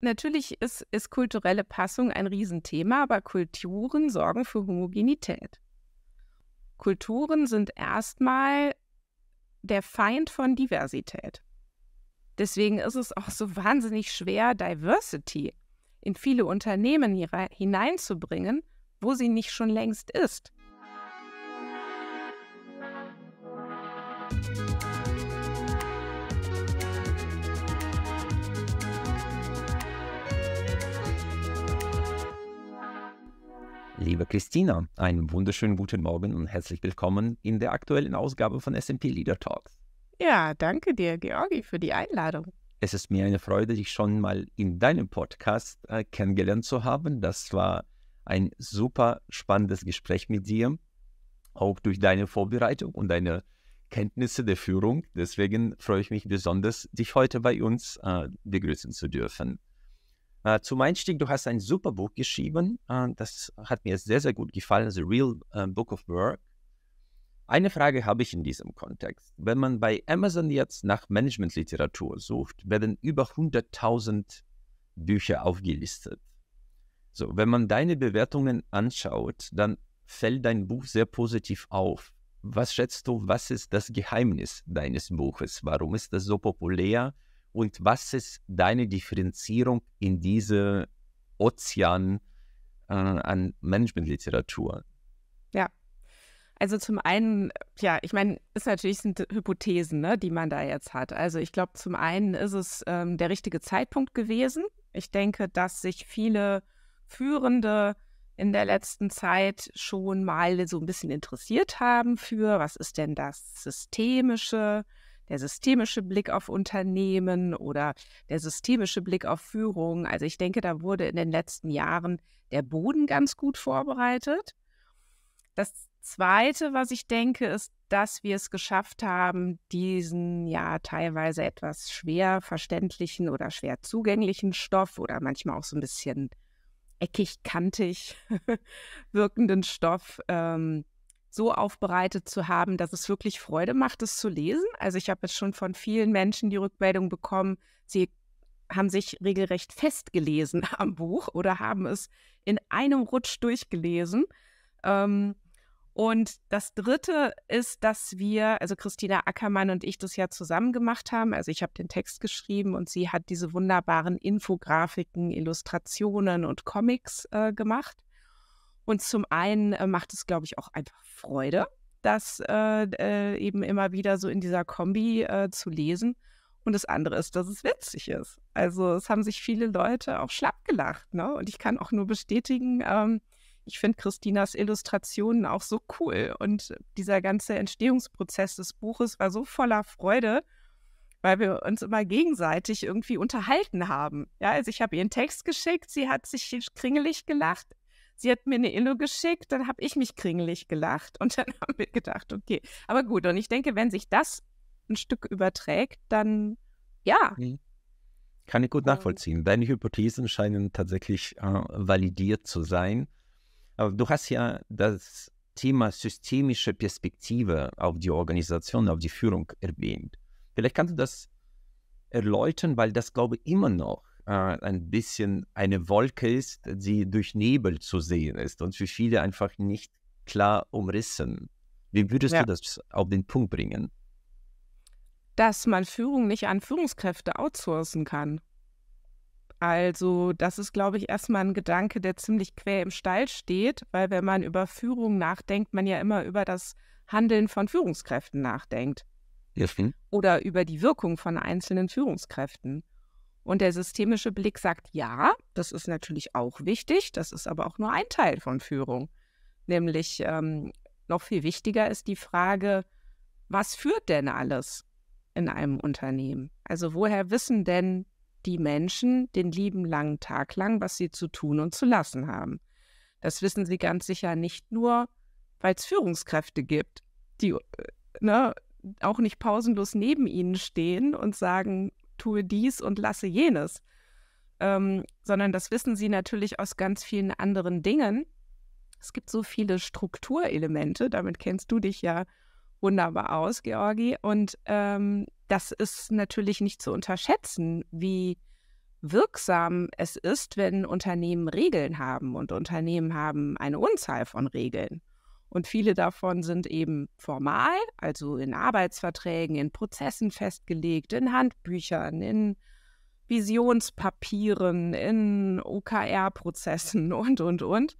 Natürlich ist, ist kulturelle Passung ein Riesenthema, aber Kulturen sorgen für Homogenität. Kulturen sind erstmal der Feind von Diversität. Deswegen ist es auch so wahnsinnig schwer, Diversity in viele Unternehmen hineinzubringen, wo sie nicht schon längst ist. Liebe Christina, einen wunderschönen guten Morgen und herzlich willkommen in der aktuellen Ausgabe von S&P Leader Talks. Ja, danke dir, Georgi, für die Einladung. Es ist mir eine Freude, dich schon mal in deinem Podcast äh, kennengelernt zu haben. Das war ein super spannendes Gespräch mit dir, auch durch deine Vorbereitung und deine Kenntnisse der Führung. Deswegen freue ich mich besonders, dich heute bei uns äh, begrüßen zu dürfen. Äh, zum Einstieg, du hast ein super Buch geschrieben. Äh, das hat mir sehr, sehr gut gefallen, The Real äh, Book of Work. Eine Frage habe ich in diesem Kontext. Wenn man bei Amazon jetzt nach Managementliteratur sucht, werden über 100.000 Bücher aufgelistet. So, wenn man deine Bewertungen anschaut, dann fällt dein Buch sehr positiv auf. Was schätzt du, was ist das Geheimnis deines Buches? Warum ist das so populär? Und was ist deine Differenzierung in diese Ozean äh, an Managementliteratur? Ja. Also zum einen, ja, ich meine, ist natürlich sind Hypothesen, ne, die man da jetzt hat. Also ich glaube, zum einen ist es ähm, der richtige Zeitpunkt gewesen. Ich denke, dass sich viele Führende in der letzten Zeit schon mal so ein bisschen interessiert haben für, was ist denn das Systemische, der systemische Blick auf Unternehmen oder der systemische Blick auf Führung. Also ich denke, da wurde in den letzten Jahren der Boden ganz gut vorbereitet. Das Zweite, was ich denke, ist, dass wir es geschafft haben, diesen ja teilweise etwas schwer verständlichen oder schwer zugänglichen Stoff oder manchmal auch so ein bisschen eckig, kantig wirkenden Stoff ähm, so aufbereitet zu haben, dass es wirklich Freude macht, es zu lesen. Also ich habe jetzt schon von vielen Menschen die Rückmeldung bekommen, sie haben sich regelrecht festgelesen am Buch oder haben es in einem Rutsch durchgelesen. Ähm, und das Dritte ist, dass wir, also Christina Ackermann und ich das ja zusammen gemacht haben. Also ich habe den Text geschrieben und sie hat diese wunderbaren Infografiken, Illustrationen und Comics äh, gemacht. Und zum einen äh, macht es, glaube ich, auch einfach Freude, das äh, äh eben immer wieder so in dieser Kombi äh, zu lesen. Und das andere ist, dass es witzig ist. Also es haben sich viele Leute auch schlapp gelacht. Ne? Und ich kann auch nur bestätigen, ähm, ich finde Christinas Illustrationen auch so cool. Und dieser ganze Entstehungsprozess des Buches war so voller Freude, weil wir uns immer gegenseitig irgendwie unterhalten haben. Ja, also ich habe ihr einen Text geschickt, sie hat sich kringelig gelacht, Sie hat mir eine Illo geschickt, dann habe ich mich kringelig gelacht und dann haben wir gedacht, okay, aber gut. Und ich denke, wenn sich das ein Stück überträgt, dann ja. Mhm. Kann ich gut nachvollziehen. Deine Hypothesen scheinen tatsächlich äh, validiert zu sein. Aber du hast ja das Thema systemische Perspektive auf die Organisation, auf die Führung erwähnt. Vielleicht kannst du das erläutern, weil das, glaube ich, immer noch äh, ein bisschen eine Wolke ist, die durch Nebel zu sehen ist und für viele einfach nicht klar umrissen. Wie würdest ja. du das auf den Punkt bringen? Dass man Führung nicht an Führungskräfte outsourcen kann. Also, das ist, glaube ich, erstmal ein Gedanke, der ziemlich quer im Stall steht, weil wenn man über Führung nachdenkt, man ja immer über das Handeln von Führungskräften nachdenkt. Ja, oder über die Wirkung von einzelnen Führungskräften. Und der systemische Blick sagt, ja, das ist natürlich auch wichtig, das ist aber auch nur ein Teil von Führung. Nämlich ähm, noch viel wichtiger ist die Frage, was führt denn alles in einem Unternehmen? Also woher wissen denn die Menschen den lieben langen Tag lang, was sie zu tun und zu lassen haben? Das wissen sie ganz sicher nicht nur, weil es Führungskräfte gibt, die äh, ne, auch nicht pausenlos neben ihnen stehen und sagen, tue dies und lasse jenes, ähm, sondern das wissen sie natürlich aus ganz vielen anderen Dingen. Es gibt so viele Strukturelemente, damit kennst du dich ja wunderbar aus, Georgi. Und ähm, das ist natürlich nicht zu unterschätzen, wie wirksam es ist, wenn Unternehmen Regeln haben. Und Unternehmen haben eine Unzahl von Regeln. Und viele davon sind eben formal, also in Arbeitsverträgen, in Prozessen festgelegt, in Handbüchern, in Visionspapieren, in OKR-Prozessen und, und, und.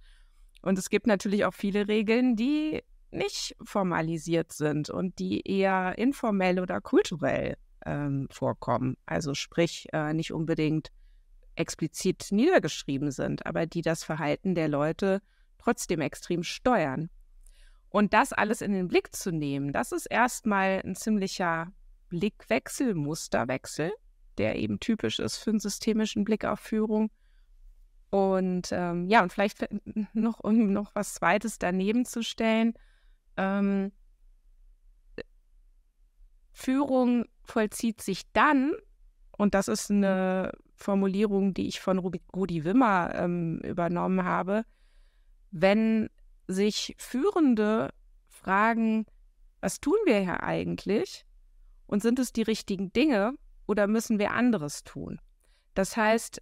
Und es gibt natürlich auch viele Regeln, die nicht formalisiert sind und die eher informell oder kulturell ähm, vorkommen. Also sprich, äh, nicht unbedingt explizit niedergeschrieben sind, aber die das Verhalten der Leute trotzdem extrem steuern. Und das alles in den Blick zu nehmen, das ist erstmal ein ziemlicher Blickwechsel, Musterwechsel, der eben typisch ist für einen systemischen Blick auf Führung. Und ähm, ja, und vielleicht noch, um noch was Zweites daneben zu stellen. Ähm, Führung vollzieht sich dann, und das ist eine Formulierung, die ich von Rudi Wimmer ähm, übernommen habe, wenn sich Führende fragen, was tun wir hier eigentlich? Und sind es die richtigen Dinge oder müssen wir anderes tun? Das heißt,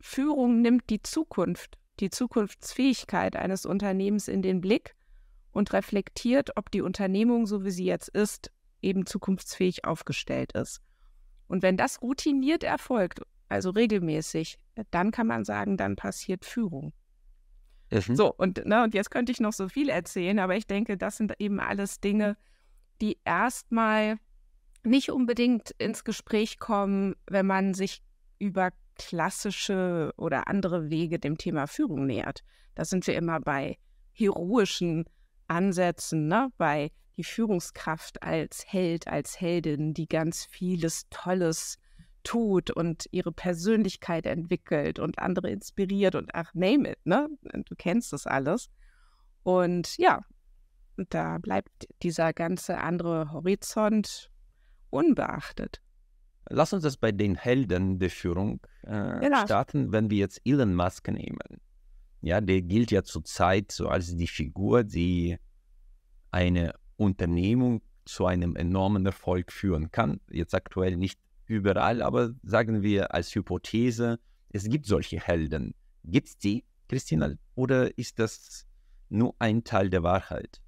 Führung nimmt die Zukunft, die Zukunftsfähigkeit eines Unternehmens in den Blick und reflektiert, ob die Unternehmung, so wie sie jetzt ist, eben zukunftsfähig aufgestellt ist. Und wenn das routiniert erfolgt, also regelmäßig, dann kann man sagen, dann passiert Führung. Mhm. So, und, ne, und jetzt könnte ich noch so viel erzählen, aber ich denke, das sind eben alles Dinge, mhm. die erstmal nicht unbedingt ins Gespräch kommen, wenn man sich über klassische oder andere Wege dem Thema Führung nähert. Da sind wir immer bei heroischen Ansätzen, ne? bei die Führungskraft als Held, als Heldin, die ganz vieles Tolles tut und ihre Persönlichkeit entwickelt und andere inspiriert und ach, name it, ne? Du kennst das alles. Und ja, da bleibt dieser ganze andere Horizont unbeachtet. Lass uns das bei den Helden der Führung äh, genau. starten, wenn wir jetzt Elon Musk nehmen. Ja, der gilt ja zurzeit so als die Figur, die eine Unternehmung zu einem enormen Erfolg führen kann. Jetzt aktuell nicht überall, aber sagen wir als Hypothese, es gibt solche Helden. Gibt es die, Christina, oder ist das nur ein Teil der Wahrheit?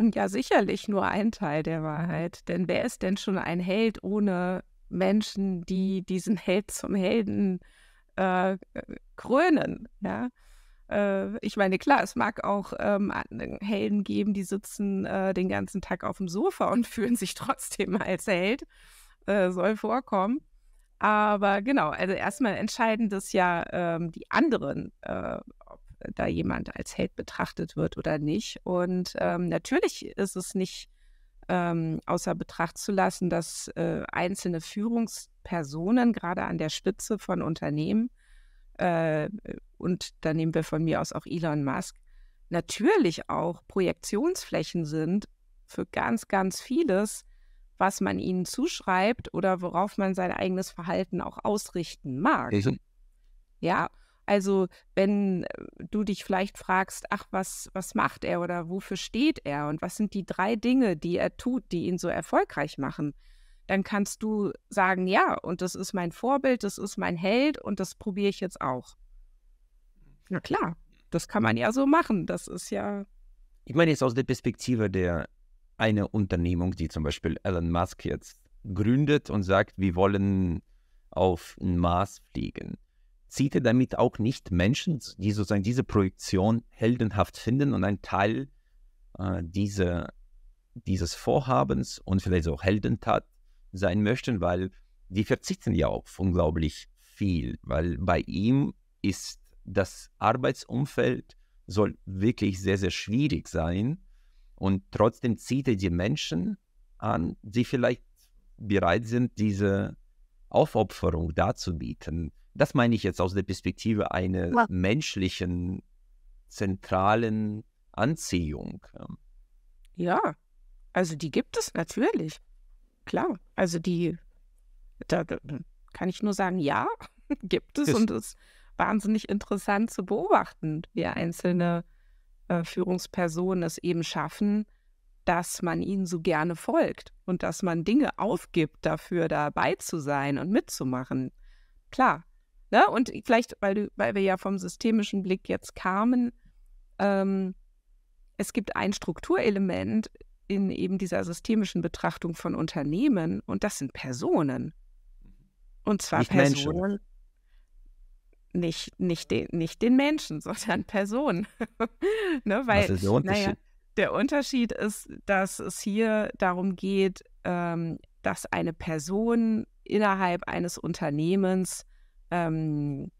Ja, sicherlich nur ein Teil der Wahrheit. Denn wer ist denn schon ein Held ohne Menschen, die diesen Held zum Helden äh, krönen? Ja? Äh, ich meine, klar, es mag auch ähm, Helden geben, die sitzen äh, den ganzen Tag auf dem Sofa und fühlen sich trotzdem als Held. Äh, soll vorkommen. Aber genau, also erstmal entscheidend ist ja ähm, die anderen, äh, ob da jemand als Held betrachtet wird oder nicht. Und ähm, natürlich ist es nicht ähm, außer Betracht zu lassen, dass äh, einzelne Führungspersonen gerade an der Spitze von Unternehmen, äh, und da nehmen wir von mir aus auch Elon Musk, natürlich auch Projektionsflächen sind für ganz, ganz vieles, was man ihnen zuschreibt oder worauf man sein eigenes Verhalten auch ausrichten mag. Mhm. Ja, also wenn äh, du dich vielleicht fragst, ach, was, was macht er oder wofür steht er und was sind die drei Dinge, die er tut, die ihn so erfolgreich machen, dann kannst du sagen, ja, und das ist mein Vorbild, das ist mein Held und das probiere ich jetzt auch. Na klar, das kann man ja so machen. Das ist ja. Ich meine jetzt aus der Perspektive der eine Unternehmung, die zum Beispiel Elon Musk jetzt gründet und sagt, wir wollen auf den Mars fliegen, zieht er damit auch nicht Menschen, die sozusagen diese Projektion heldenhaft finden und ein Teil äh, diese, dieses Vorhabens und vielleicht auch Heldentat sein möchten, weil die verzichten ja auf unglaublich viel, weil bei ihm ist das Arbeitsumfeld soll wirklich sehr, sehr schwierig sein und trotzdem zieht er die Menschen an, die vielleicht bereit sind, diese Aufopferung darzubieten. Das meine ich jetzt aus der Perspektive einer ja. menschlichen, zentralen Anziehung. Ja, also die gibt es natürlich. Klar, also die, da, da kann ich nur sagen, ja, gibt es ist, und es ist wahnsinnig interessant zu beobachten, wie einzelne äh, Führungspersonen es eben schaffen, dass man ihnen so gerne folgt und dass man Dinge aufgibt dafür, dabei zu sein und mitzumachen. Klar. Ne? Und vielleicht, weil, weil wir ja vom systemischen Blick jetzt kamen, ähm, es gibt ein Strukturelement in eben dieser systemischen Betrachtung von Unternehmen und das sind Personen. Und zwar Nicht Personen. Menschen nicht, nicht, den, nicht den Menschen, sondern Personen. ne, weil, Was ist der Unterschied? Naja, der Unterschied ist, dass es hier darum geht, ähm, dass eine Person innerhalb eines Unternehmens ähm,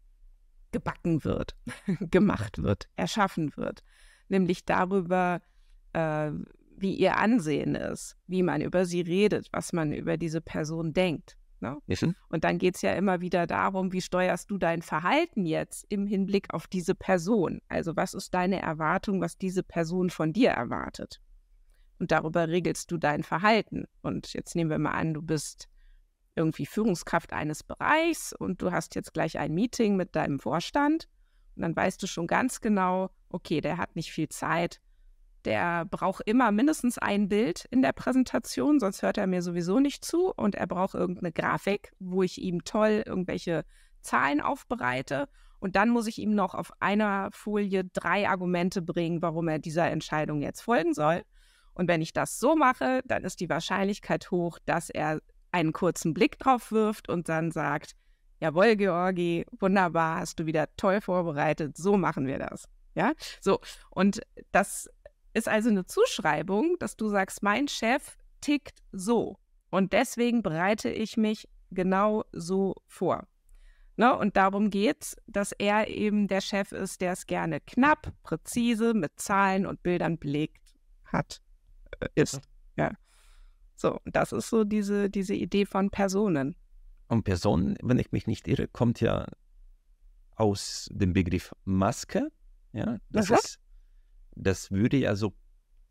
gebacken wird, gemacht wird, erschaffen wird. Nämlich darüber, äh, wie ihr Ansehen ist, wie man über sie redet, was man über diese Person denkt. Ne? Mhm. Und dann geht es ja immer wieder darum, wie steuerst du dein Verhalten jetzt im Hinblick auf diese Person? Also was ist deine Erwartung, was diese Person von dir erwartet? Und darüber regelst du dein Verhalten. Und jetzt nehmen wir mal an, du bist irgendwie Führungskraft eines Bereichs und du hast jetzt gleich ein Meeting mit deinem Vorstand. Und dann weißt du schon ganz genau, okay, der hat nicht viel Zeit der braucht immer mindestens ein Bild in der Präsentation, sonst hört er mir sowieso nicht zu. Und er braucht irgendeine Grafik, wo ich ihm toll irgendwelche Zahlen aufbereite. Und dann muss ich ihm noch auf einer Folie drei Argumente bringen, warum er dieser Entscheidung jetzt folgen soll. Und wenn ich das so mache, dann ist die Wahrscheinlichkeit hoch, dass er einen kurzen Blick drauf wirft und dann sagt, jawohl, Georgi, wunderbar, hast du wieder toll vorbereitet, so machen wir das. Ja, so. Und das ist also eine Zuschreibung, dass du sagst, mein Chef tickt so und deswegen bereite ich mich genau so vor. Ne? Und darum geht es, dass er eben der Chef ist, der es gerne knapp, präzise, mit Zahlen und Bildern belegt hat, äh, ist. Ja. So, das ist so diese, diese Idee von Personen. Und Personen, wenn ich mich nicht irre, kommt ja aus dem Begriff Maske. Ja, das Aha. ist das würde ja so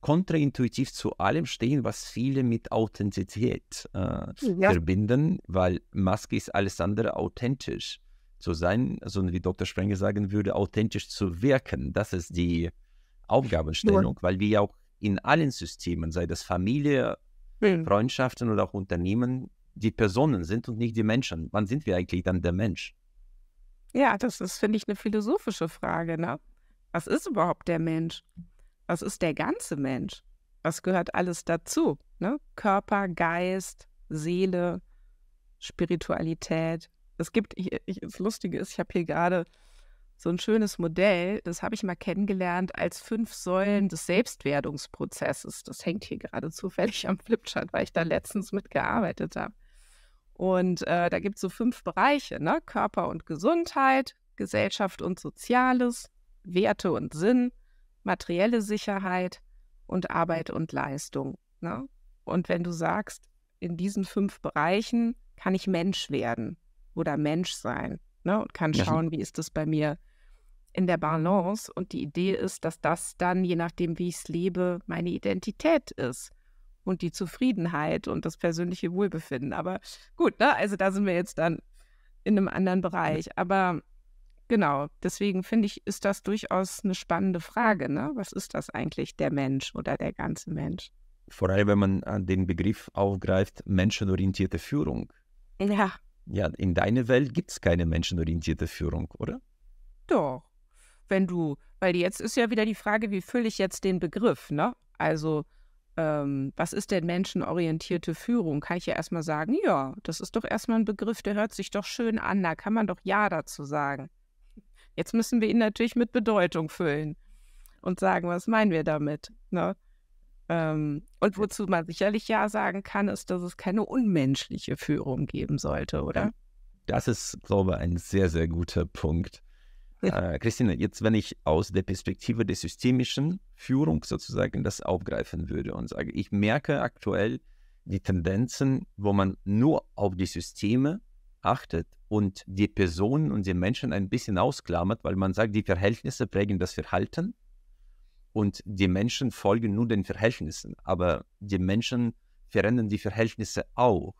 kontraintuitiv zu allem stehen, was viele mit Authentizität äh, ja. verbinden, weil Maske ist alles andere authentisch zu sein, sondern wie Dr. Sprenger sagen würde, authentisch zu wirken. Das ist die Aufgabenstellung, ja. weil wir ja auch in allen Systemen, sei das Familie, ja. Hm. Freundschaften oder auch Unternehmen, die Personen sind und nicht die Menschen. Wann sind wir eigentlich dann der Mensch? Ja, das ist, finde ich, eine philosophische Frage. Ne? Was ist überhaupt der Mensch? Was ist der ganze Mensch? Was gehört alles dazu? Ne? Körper, Geist, Seele, Spiritualität. Es gibt, ich, ich, das Lustige ist, ich habe hier gerade so ein schönes Modell, das habe ich mal kennengelernt als fünf Säulen des Selbstwerdungsprozesses. Das hängt hier gerade zufällig am Flipchart, weil ich da letztens mitgearbeitet habe. Und äh, da gibt es so fünf Bereiche, ne? Körper und Gesundheit, Gesellschaft und Soziales, Werte und Sinn, materielle Sicherheit und Arbeit und Leistung. Ne? Und wenn du sagst, in diesen fünf Bereichen kann ich Mensch werden oder Mensch sein ne? und kann schauen, wie ist das bei mir in der Balance. Und die Idee ist, dass das dann, je nachdem, wie ich es lebe, meine Identität ist und die Zufriedenheit und das persönliche Wohlbefinden. Aber gut, ne? also da sind wir jetzt dann in einem anderen Bereich. Aber Genau, deswegen finde ich, ist das durchaus eine spannende Frage. Ne? Was ist das eigentlich, der Mensch oder der ganze Mensch? Vor allem, wenn man den Begriff aufgreift, menschenorientierte Führung. Ja. Ja, in deiner Welt gibt es keine menschenorientierte Führung, oder? Doch. Wenn du, weil jetzt ist ja wieder die Frage, wie fülle ich jetzt den Begriff, ne? Also, ähm, was ist denn menschenorientierte Führung? Kann ich ja erstmal sagen, ja, das ist doch erstmal ein Begriff, der hört sich doch schön an, da kann man doch Ja dazu sagen. Jetzt müssen wir ihn natürlich mit Bedeutung füllen und sagen, was meinen wir damit? Ne? Ähm, und wozu man sicherlich Ja sagen kann, ist, dass es keine unmenschliche Führung geben sollte, oder? Das ist, glaube ich, ein sehr, sehr guter Punkt. Äh, Christine, jetzt, wenn ich aus der Perspektive der systemischen Führung sozusagen das aufgreifen würde und sage, ich merke aktuell die Tendenzen, wo man nur auf die Systeme achtet und die Personen und die Menschen ein bisschen ausklammert, weil man sagt, die Verhältnisse prägen das Verhalten und die Menschen folgen nur den Verhältnissen, aber die Menschen verändern die Verhältnisse auch.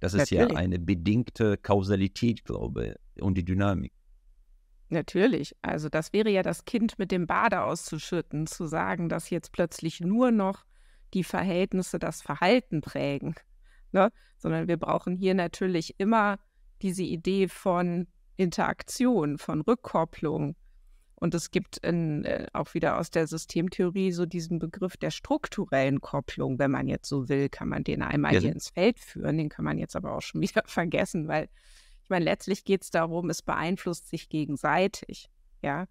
Das ist Natürlich. ja eine bedingte Kausalität, glaube ich, und die Dynamik. Natürlich. Also das wäre ja das Kind mit dem Bade auszuschütten, zu sagen, dass jetzt plötzlich nur noch die Verhältnisse das Verhalten prägen. Ne? Sondern wir brauchen hier natürlich immer diese Idee von Interaktion, von Rückkopplung. Und es gibt in, äh, auch wieder aus der Systemtheorie so diesen Begriff der strukturellen Kopplung, wenn man jetzt so will, kann man den einmal ja. hier ins Feld führen, den kann man jetzt aber auch schon wieder vergessen, weil ich meine, letztlich geht es darum, es beeinflusst sich gegenseitig. Ja,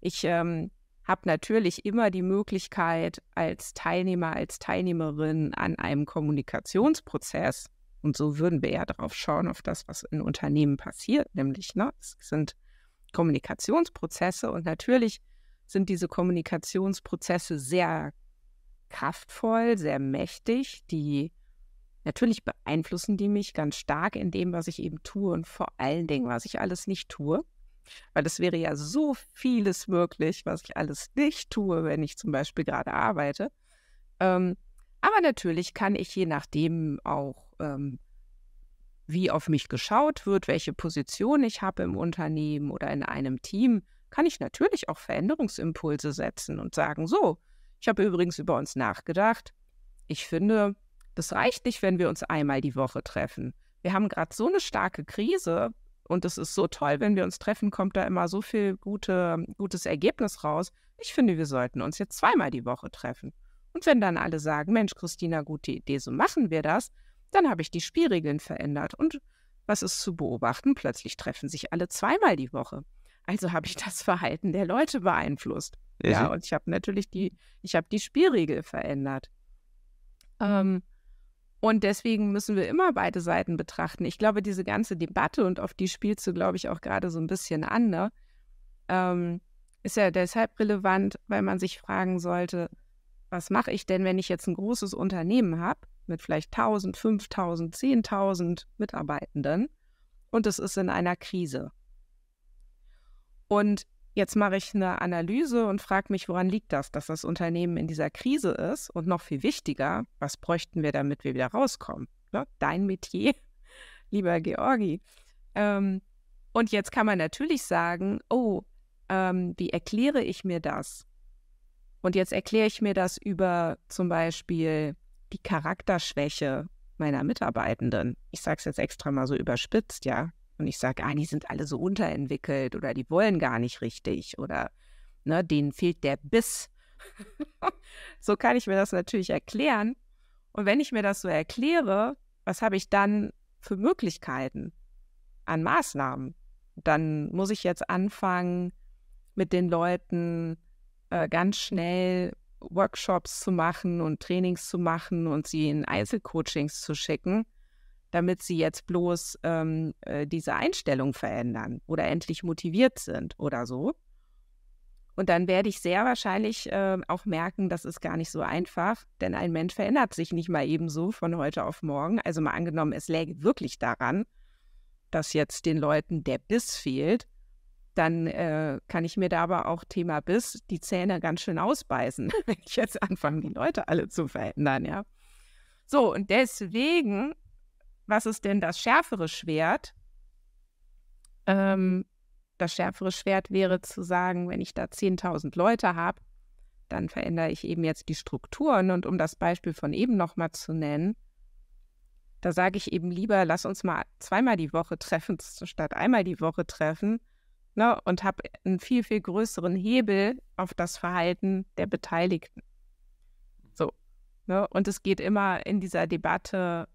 ich ähm, habe natürlich immer die Möglichkeit, als Teilnehmer, als Teilnehmerin an einem Kommunikationsprozess und so würden wir ja darauf schauen, auf das, was in Unternehmen passiert, nämlich ne, es sind Kommunikationsprozesse und natürlich sind diese Kommunikationsprozesse sehr kraftvoll, sehr mächtig, die natürlich beeinflussen die mich ganz stark in dem, was ich eben tue und vor allen Dingen, was ich alles nicht tue. Weil es wäre ja so vieles möglich, was ich alles nicht tue, wenn ich zum Beispiel gerade arbeite. Ähm, aber natürlich kann ich je nachdem auch ähm, wie auf mich geschaut wird, welche Position ich habe im Unternehmen oder in einem Team, kann ich natürlich auch Veränderungsimpulse setzen und sagen, so, ich habe übrigens über uns nachgedacht. Ich finde, das reicht nicht, wenn wir uns einmal die Woche treffen. Wir haben gerade so eine starke Krise und es ist so toll, wenn wir uns treffen, kommt da immer so viel gute, gutes Ergebnis raus. Ich finde, wir sollten uns jetzt zweimal die Woche treffen. Und wenn dann alle sagen, Mensch, Christina, gute Idee, so machen wir das, dann habe ich die Spielregeln verändert und was ist zu beobachten? Plötzlich treffen sich alle zweimal die Woche. Also habe ich das Verhalten der Leute beeinflusst. Ja, und ich habe natürlich die, ich habe die Spielregel verändert. Ähm, und deswegen müssen wir immer beide Seiten betrachten. Ich glaube, diese ganze Debatte, und auf die spielst du, glaube ich, auch gerade so ein bisschen an, ne? ähm, ist ja deshalb relevant, weil man sich fragen sollte, was mache ich denn, wenn ich jetzt ein großes Unternehmen habe mit vielleicht 1000, 5000, 10.000 Mitarbeitenden und es ist in einer Krise. Und jetzt mache ich eine Analyse und frage mich, woran liegt das, dass das Unternehmen in dieser Krise ist und noch viel wichtiger, was bräuchten wir, damit wir wieder rauskommen? Ja, ne? dein Metier, lieber Georgi. Ähm, und jetzt kann man natürlich sagen, oh, ähm, wie erkläre ich mir das? Und jetzt erkläre ich mir das über zum Beispiel die Charakterschwäche meiner Mitarbeitenden, ich sage es jetzt extra mal so überspitzt, ja, und ich sage, ah, die sind alle so unterentwickelt oder die wollen gar nicht richtig oder ne, denen fehlt der Biss. so kann ich mir das natürlich erklären. Und wenn ich mir das so erkläre, was habe ich dann für Möglichkeiten an Maßnahmen? Dann muss ich jetzt anfangen, mit den Leuten äh, ganz schnell Workshops zu machen und Trainings zu machen und sie in Einzelcoachings zu schicken, damit sie jetzt bloß ähm, äh, diese Einstellung verändern oder endlich motiviert sind oder so. Und dann werde ich sehr wahrscheinlich äh, auch merken, das ist gar nicht so einfach, denn ein Mensch verändert sich nicht mal ebenso von heute auf morgen. Also mal angenommen, es läge wirklich daran, dass jetzt den Leuten der Biss fehlt, dann äh, kann ich mir da aber auch Thema Biss die Zähne ganz schön ausbeißen, wenn ich jetzt anfange, die Leute alle zu verändern, ja. So, und deswegen, was ist denn das schärfere Schwert? Ähm, das schärfere Schwert wäre zu sagen, wenn ich da 10.000 Leute habe, dann verändere ich eben jetzt die Strukturen. Und um das Beispiel von eben nochmal zu nennen, da sage ich eben lieber, lass uns mal zweimal die Woche treffen, statt einmal die Woche treffen, ne, und habe einen viel, viel größeren Hebel auf das Verhalten der Beteiligten. So. Ne? Und es geht immer in dieser Debatte,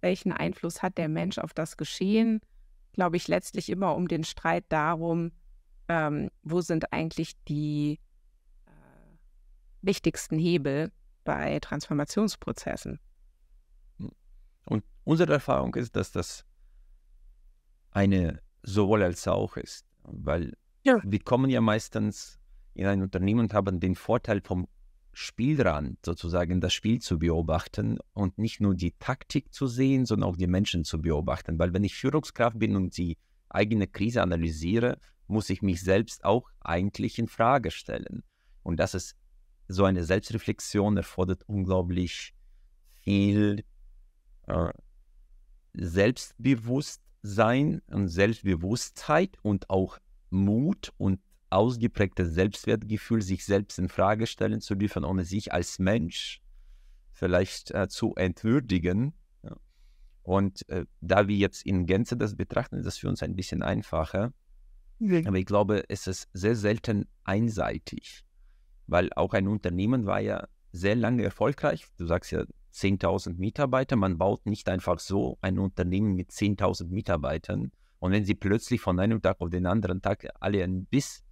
welchen Einfluss hat der Mensch auf das Geschehen, glaube ich, letztlich immer um den Streit darum, ähm, wo sind eigentlich die äh, wichtigsten Hebel bei Transformationsprozessen. Hm. Und unsere Erfahrung ist, dass das eine sowohl als auch ist. Weil ja. wir kommen ja meistens in ein Unternehmen und haben den Vorteil vom Spielrand, sozusagen das Spiel zu beobachten und nicht nur die Taktik zu sehen, sondern auch die Menschen zu beobachten. Weil wenn ich Führungskraft bin und die eigene Krise analysiere, muss ich mich selbst auch eigentlich in Frage stellen. Und das ist so eine Selbstreflexion erfordert unglaublich viel äh, selbstbewusst Selbstbewusstsein und Selbstbewusstheit und auch Mut und ausgeprägtes Selbstwertgefühl, sich selbst in Frage stellen zu dürfen, ohne sich als Mensch vielleicht äh, zu entwürdigen. Ja. Und äh, da wir jetzt in Gänze das betrachten, ist das für uns ein bisschen einfacher. Okay. Aber ich glaube, es ist sehr selten einseitig, weil auch ein Unternehmen war ja sehr lange erfolgreich. Du sagst ja, 10.000 Mitarbeiter. Man baut nicht einfach so ein Unternehmen mit 10.000 Mitarbeitern. Und wenn sie plötzlich von einem Tag auf den anderen Tag alle einen Biss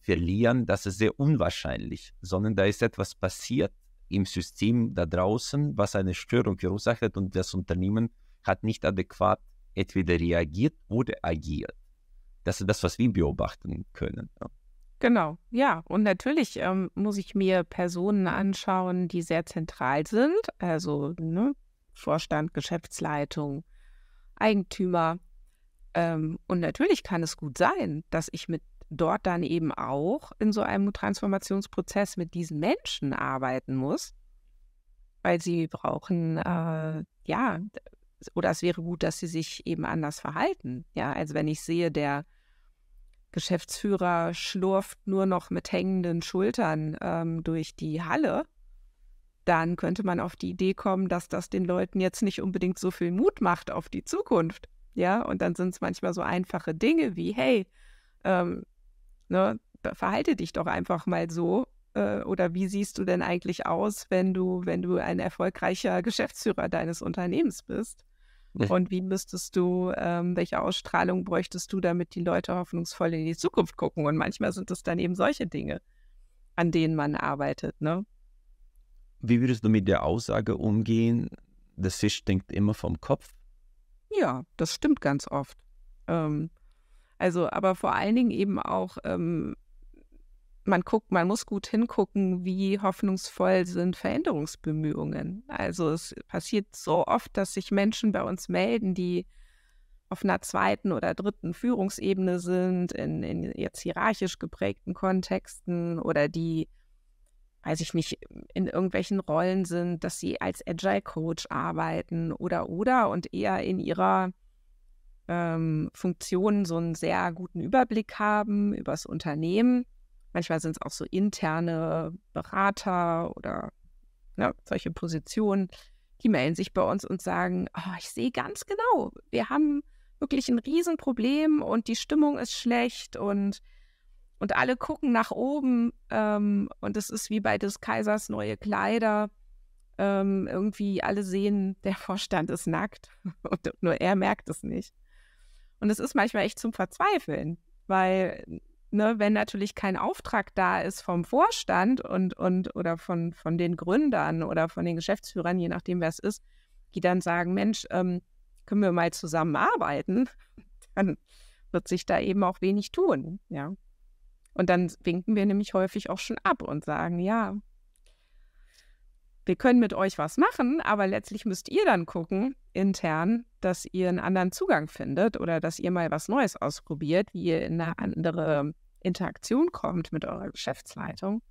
verlieren, das ist sehr unwahrscheinlich, sondern da ist etwas passiert im System da draußen, was eine Störung verursacht hat und das Unternehmen hat nicht adäquat entweder reagiert oder agiert. Das ist das, was wir beobachten können. Ja. Genau, ja. Und natürlich ähm, muss ich mir Personen anschauen, die sehr zentral sind, also ne, Vorstand, Geschäftsleitung, Eigentümer. Ähm, und natürlich kann es gut sein, dass ich mit dort dann eben auch in so einem Transformationsprozess mit diesen Menschen arbeiten muss, weil sie brauchen, äh, ja, oder es wäre gut, dass sie sich eben anders verhalten. Ja, also wenn ich sehe, der Geschäftsführer schlurft nur noch mit hängenden Schultern ähm, durch die Halle, dann könnte man auf die Idee kommen, dass das den Leuten jetzt nicht unbedingt so viel Mut macht auf die Zukunft. Ja, und dann sind es manchmal so einfache Dinge wie, hey, ähm, ne, verhalte dich doch einfach mal so. Äh, oder wie siehst du denn eigentlich aus, wenn du, wenn du ein erfolgreicher Geschäftsführer deines Unternehmens bist? Und wie müsstest du, ähm, welche Ausstrahlung bräuchtest du, damit die Leute hoffnungsvoll in die Zukunft gucken? Und manchmal sind es dann eben solche Dinge, an denen man arbeitet. Ne? Wie würdest du mit der Aussage umgehen, der Fisch denkt immer vom Kopf? Ja, das stimmt ganz oft. Ähm, also, aber vor allen Dingen eben auch, ähm, man guckt, man muss gut hingucken, wie hoffnungsvoll sind Veränderungsbemühungen. Also es passiert so oft, dass sich Menschen bei uns melden, die auf einer zweiten oder dritten Führungsebene sind, in, in jetzt hierarchisch geprägten Kontexten oder die, weiß ich nicht, in irgendwelchen Rollen sind, dass sie als Agile Coach arbeiten oder oder und eher in ihrer ähm, Funktion so einen sehr guten Überblick haben über das Unternehmen Manchmal sind es auch so interne Berater oder ne, solche Positionen, die melden sich bei uns und sagen, oh, ich sehe ganz genau, wir haben wirklich ein Riesenproblem und die Stimmung ist schlecht und, und alle gucken nach oben ähm, und es ist wie bei des Kaisers neue Kleider. Ähm, irgendwie alle sehen, der Vorstand ist nackt und nur er merkt es nicht. Und es ist manchmal echt zum Verzweifeln, weil ne, wenn natürlich kein Auftrag da ist vom Vorstand und, und oder von, von den Gründern oder von den Geschäftsführern, je nachdem, wer es ist, die dann sagen, Mensch, ähm, können wir mal zusammenarbeiten, dann wird sich da eben auch wenig tun, ja. Und dann winken wir nämlich häufig auch schon ab und sagen, ja, wir können mit euch was machen, aber letztlich müsst ihr dann gucken, intern, dass ihr einen anderen Zugang findet oder dass ihr mal was Neues ausprobiert, wie ihr in eine andere Interaktion kommt mit eurer Geschäftsleitung.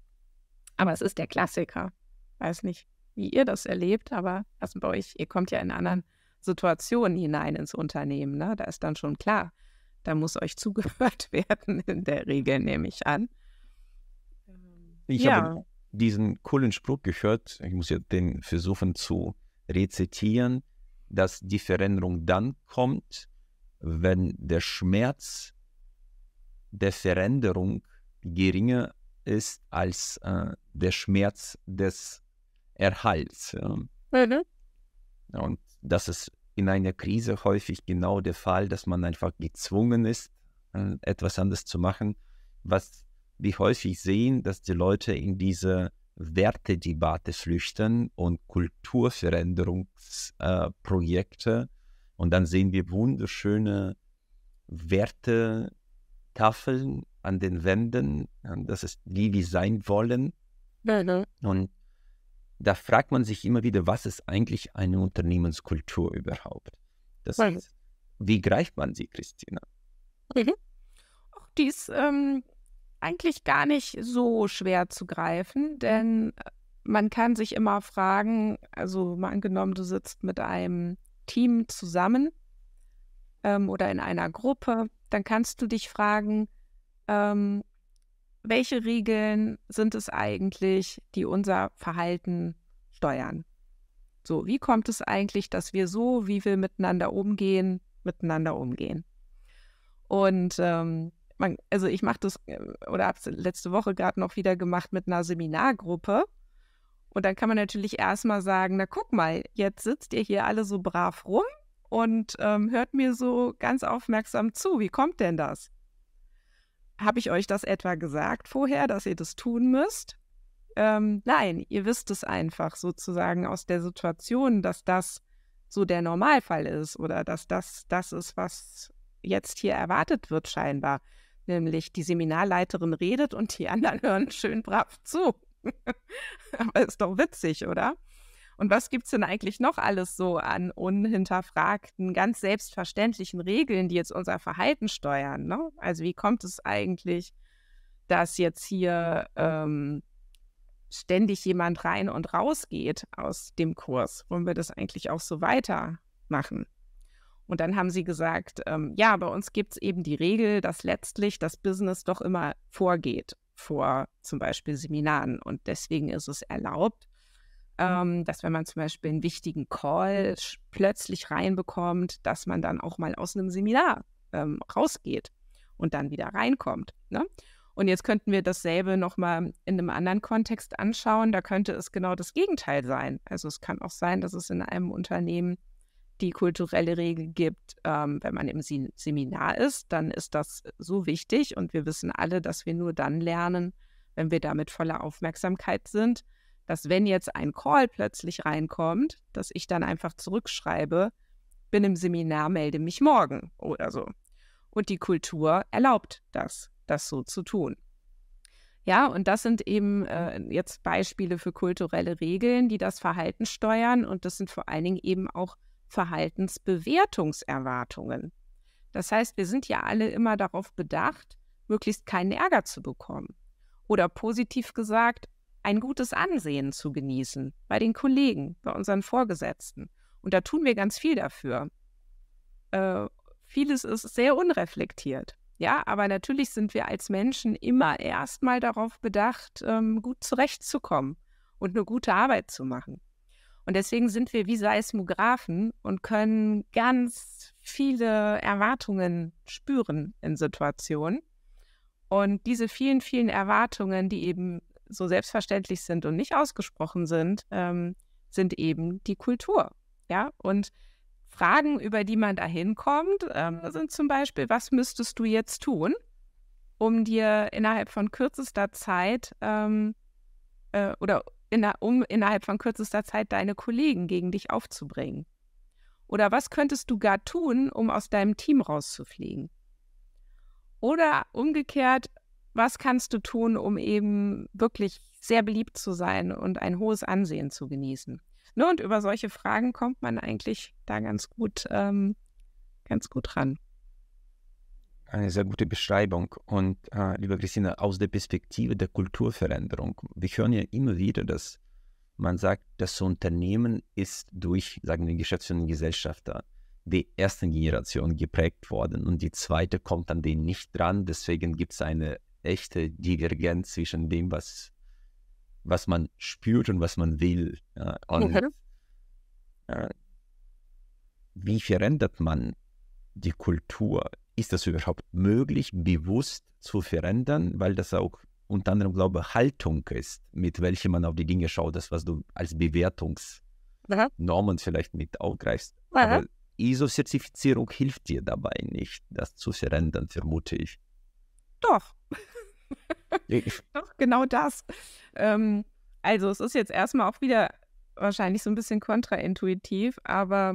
Aber es ist der Klassiker. Weiß nicht, wie ihr das erlebt, aber also bei euch, ihr kommt ja in anderen Situationen hinein ins Unternehmen. Ne? Da ist dann schon klar, da muss euch zugehört werden, in der Regel nehme ich an. Ich ja. habe diesen coolen Spruch gehört, ich muss ja den versuchen zu rezitieren, dass die Veränderung dann kommt, wenn der Schmerz der Veränderung geringer ist als äh, der Schmerz des Erhalts. Ja. Mhm. Und das ist in einer Krise häufig genau der Fall, dass man einfach gezwungen ist, äh, etwas anderes zu machen, was wie häufig sehen, dass die Leute in diese Wertedebatte flüchten und Kulturveränderungsprojekte. Äh, und dann sehen wir wunderschöne Wertetafeln an den Wänden. Das ist wie wir sein wollen. Genau. Und da fragt man sich immer wieder, was ist eigentlich eine Unternehmenskultur überhaupt? Das ist, wie greift man sie, Christina? Mhm. Auch dies ähm eigentlich gar nicht so schwer zu greifen, mhm. denn äh, man kann sich immer fragen, also mal angenommen, du sitzt mit einem Team zusammen ähm, oder in einer Gruppe, dann kannst du dich fragen, ähm, welche Regeln sind es eigentlich, die unser Verhalten steuern? So, wie kommt es eigentlich, dass wir so, wie wir miteinander umgehen, miteinander umgehen? Und ähm, man, also ich mache das äh, oder habe es letzte Woche gerade noch wieder gemacht mit einer Seminargruppe. Und dann kann man natürlich erstmal sagen, na guck mal, jetzt sitzt ihr hier alle so brav rum und ähm, hört mir so ganz aufmerksam zu. Wie kommt denn das? Habe ich euch das etwa gesagt vorher, dass ihr das tun müsst? Ähm, nein, ihr wisst es einfach sozusagen aus der Situation, dass das so der Normalfall ist oder dass das das ist, was jetzt hier erwartet wird scheinbar nämlich die Seminarleiterin redet und die anderen hören schön brav zu. Aber ist doch witzig, oder? Und was gibt es denn eigentlich noch alles so an unhinterfragten, ganz selbstverständlichen Regeln, die jetzt unser Verhalten steuern? Ne? Also wie kommt es eigentlich, dass jetzt hier ähm, ständig jemand rein und raus geht aus dem Kurs? Wollen wir das eigentlich auch so weitermachen? Und dann haben sie gesagt, ähm, ja, bei uns gibt es eben die Regel, dass letztlich das Business doch immer vorgeht vor zum Beispiel Seminaren. Und deswegen ist es erlaubt, mhm. ähm, dass wenn man zum Beispiel einen wichtigen Call plötzlich reinbekommt, dass man dann auch mal aus einem Seminar ähm, rausgeht und dann wieder reinkommt. Ne? Und jetzt könnten wir dasselbe nochmal in einem anderen Kontext anschauen. Da könnte es genau das Gegenteil sein. Also es kann auch sein, dass es in einem Unternehmen die kulturelle Regel gibt, ähm, wenn man im Seminar ist, dann ist das so wichtig. Und wir wissen alle, dass wir nur dann lernen, wenn wir da mit voller Aufmerksamkeit sind, dass wenn jetzt ein Call plötzlich reinkommt, dass ich dann einfach zurückschreibe, bin im Seminar, melde mich morgen oder so. Und die Kultur erlaubt das, das so zu tun. Ja, und das sind eben äh, jetzt Beispiele für kulturelle Regeln, die das Verhalten steuern. Und das sind vor allen Dingen eben auch Verhaltensbewertungserwartungen. Das heißt, wir sind ja alle immer darauf bedacht, möglichst keinen Ärger zu bekommen. Oder positiv gesagt, ein gutes Ansehen zu genießen bei den Kollegen, bei unseren Vorgesetzten. Und da tun wir ganz viel dafür. Äh, vieles ist sehr unreflektiert. Ja, aber natürlich sind wir als Menschen immer erstmal darauf bedacht, ähm, gut zurechtzukommen und eine gute Arbeit zu machen. Und deswegen sind wir wie Seismographen und können ganz viele Erwartungen spüren in Situationen. Und diese vielen, vielen Erwartungen, die eben so selbstverständlich sind und nicht ausgesprochen sind, ähm, sind eben die Kultur. Ja, und Fragen, über die man da hinkommt, ähm, sind zum Beispiel, was müsstest du jetzt tun, um dir innerhalb von kürzester Zeit ähm, äh, oder in, um innerhalb von kürzester Zeit deine Kollegen gegen dich aufzubringen? Oder was könntest du gar tun, um aus deinem Team rauszufliegen? Oder umgekehrt, was kannst du tun, um eben wirklich sehr beliebt zu sein und ein hohes Ansehen zu genießen? Ne, und über solche Fragen kommt man eigentlich da ganz gut, ähm, ganz gut ran eine sehr gute Beschreibung. Und äh, liebe Christina, aus der Perspektive der Kulturveränderung, wir hören ja immer wieder, dass man sagt, das Unternehmen ist durch, sagen wir, und Gesellschafter die erste Generation geprägt worden und die zweite kommt an den nicht dran. Deswegen gibt es eine echte Divergenz zwischen dem, was, was man spürt und was man will. Ja, und mhm. äh, wie verändert man die Kultur ist das überhaupt möglich, bewusst zu verändern, weil das auch unter anderem, glaube ich, Haltung ist, mit welcher man auf die Dinge schaut, das, was du als Bewertungsnormen vielleicht mit aufgreifst. Aha. Aber ISO-Zertifizierung hilft dir dabei nicht, das zu verändern, vermute ich. Doch. Doch, genau das. Ähm, also es ist jetzt erstmal auch wieder wahrscheinlich so ein bisschen kontraintuitiv, aber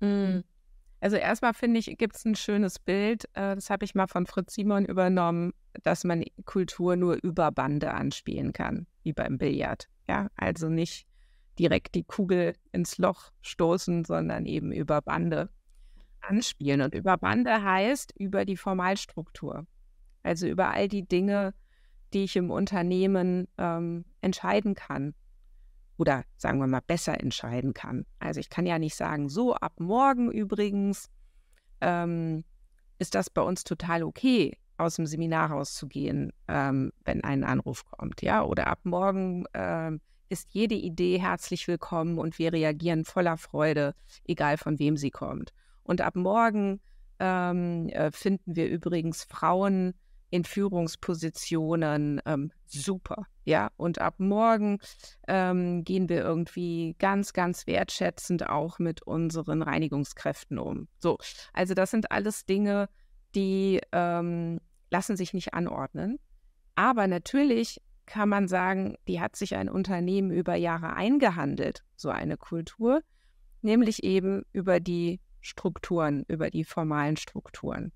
mh, mm, hm. Also erstmal finde ich, gibt es ein schönes Bild, äh, das habe ich mal von Fritz Simon übernommen, dass man Kultur nur über Bande anspielen kann, wie beim Billard. Ja, also nicht direkt die Kugel ins Loch stoßen, sondern eben über Bande anspielen. Und über Bande heißt über die Formalstruktur. Also über all die Dinge, die ich im Unternehmen ähm, entscheiden kann oder sagen wir mal besser entscheiden kann. Also ich kann ja nicht sagen, so ab morgen übrigens ähm, ist das bei uns total okay, aus dem Seminar rauszugehen, ähm, wenn ein Anruf kommt, ja, oder ab morgen ähm, ist jede Idee herzlich willkommen und wir reagieren voller Freude, egal von wem sie kommt. Und ab morgen ähm, äh, finden wir übrigens Frauen in Führungspositionen ähm, super. Ja, und ab morgen ähm, gehen wir irgendwie ganz, ganz wertschätzend auch mit unseren Reinigungskräften um. So, also das sind alles Dinge, die ähm, lassen sich nicht anordnen. Aber natürlich kann man sagen, die hat sich ein Unternehmen über Jahre eingehandelt, so eine Kultur, nämlich eben über die Strukturen, über die formalen Strukturen.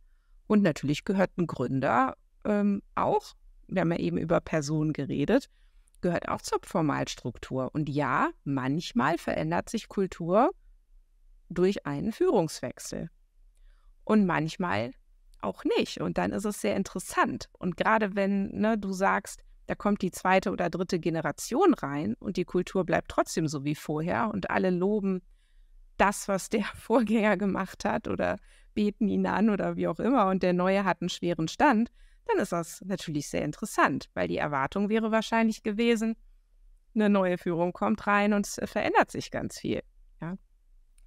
Und natürlich gehört ein Gründer ähm, auch, wir haben ja eben über Personen geredet, gehört auch zur Formalstruktur. Und ja, manchmal verändert sich Kultur durch einen Führungswechsel. Und manchmal auch nicht. Und dann ist es sehr interessant. Und gerade wenn ne, du sagst, da kommt die zweite oder dritte Generation rein und die Kultur bleibt trotzdem so wie vorher und alle loben das, was der Vorgänger gemacht hat oder beten ihn an oder wie auch immer und der Neue hat einen schweren Stand, dann ist das natürlich sehr interessant, weil die Erwartung wäre wahrscheinlich gewesen, eine neue Führung kommt rein und es äh, verändert sich ganz viel. Ja.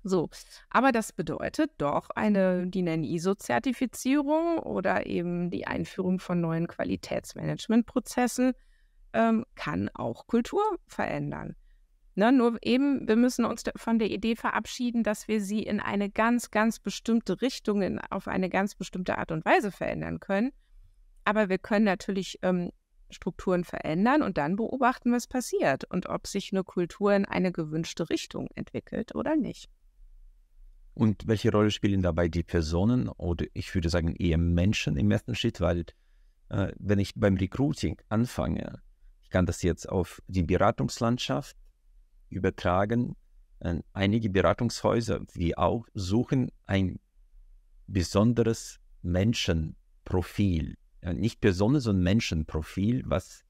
So, aber das bedeutet doch eine, die ISO-Zertifizierung oder eben die Einführung von neuen Qualitätsmanagementprozessen ähm, kann auch Kultur verändern. Ne, nur eben, wir müssen uns von der Idee verabschieden, dass wir sie in eine ganz, ganz bestimmte Richtung, in, auf eine ganz bestimmte Art und Weise verändern können, aber wir können natürlich ähm, Strukturen verändern und dann beobachten, was passiert und ob sich eine Kultur in eine gewünschte Richtung entwickelt oder nicht. Und welche Rolle spielen dabei die Personen oder ich würde sagen eher Menschen im ersten Schritt, weil äh, wenn ich beim Recruiting anfange, ich kann das jetzt auf die Beratungslandschaft übertragen. Äh, einige Beratungshäuser, wie auch, suchen ein besonderes Menschenprofil nicht Personen, sondern Menschenprofil, was,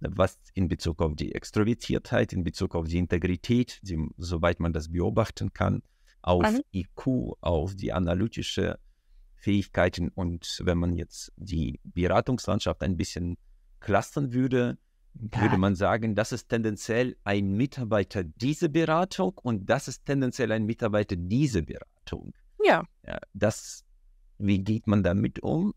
was in Bezug auf die Extrovertiertheit, in Bezug auf die Integrität, die, soweit man das beobachten kann, auf mhm. IQ, auf die analytische Fähigkeiten und wenn man jetzt die Beratungslandschaft ein bisschen clustern würde, würde man sagen, das ist tendenziell ein Mitarbeiter diese Beratung und das ist tendenziell ein Mitarbeiter diese Beratung. Ja. ja das, wie geht man damit um?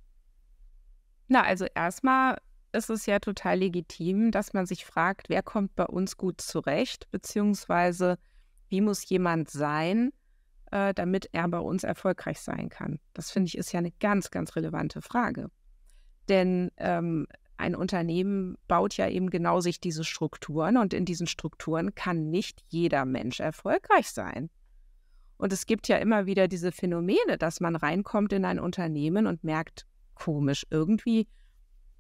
Na, also erstmal ist es ja total legitim, dass man sich fragt, wer kommt bei uns gut zurecht, beziehungsweise wie muss jemand sein, äh, damit er bei uns erfolgreich sein kann. Das finde ich ist ja eine ganz, ganz relevante Frage. Denn ähm, ein Unternehmen baut ja eben genau sich diese Strukturen und in diesen Strukturen kann nicht jeder Mensch erfolgreich sein. Und es gibt ja immer wieder diese Phänomene, dass man reinkommt in ein Unternehmen und merkt, komisch. Irgendwie,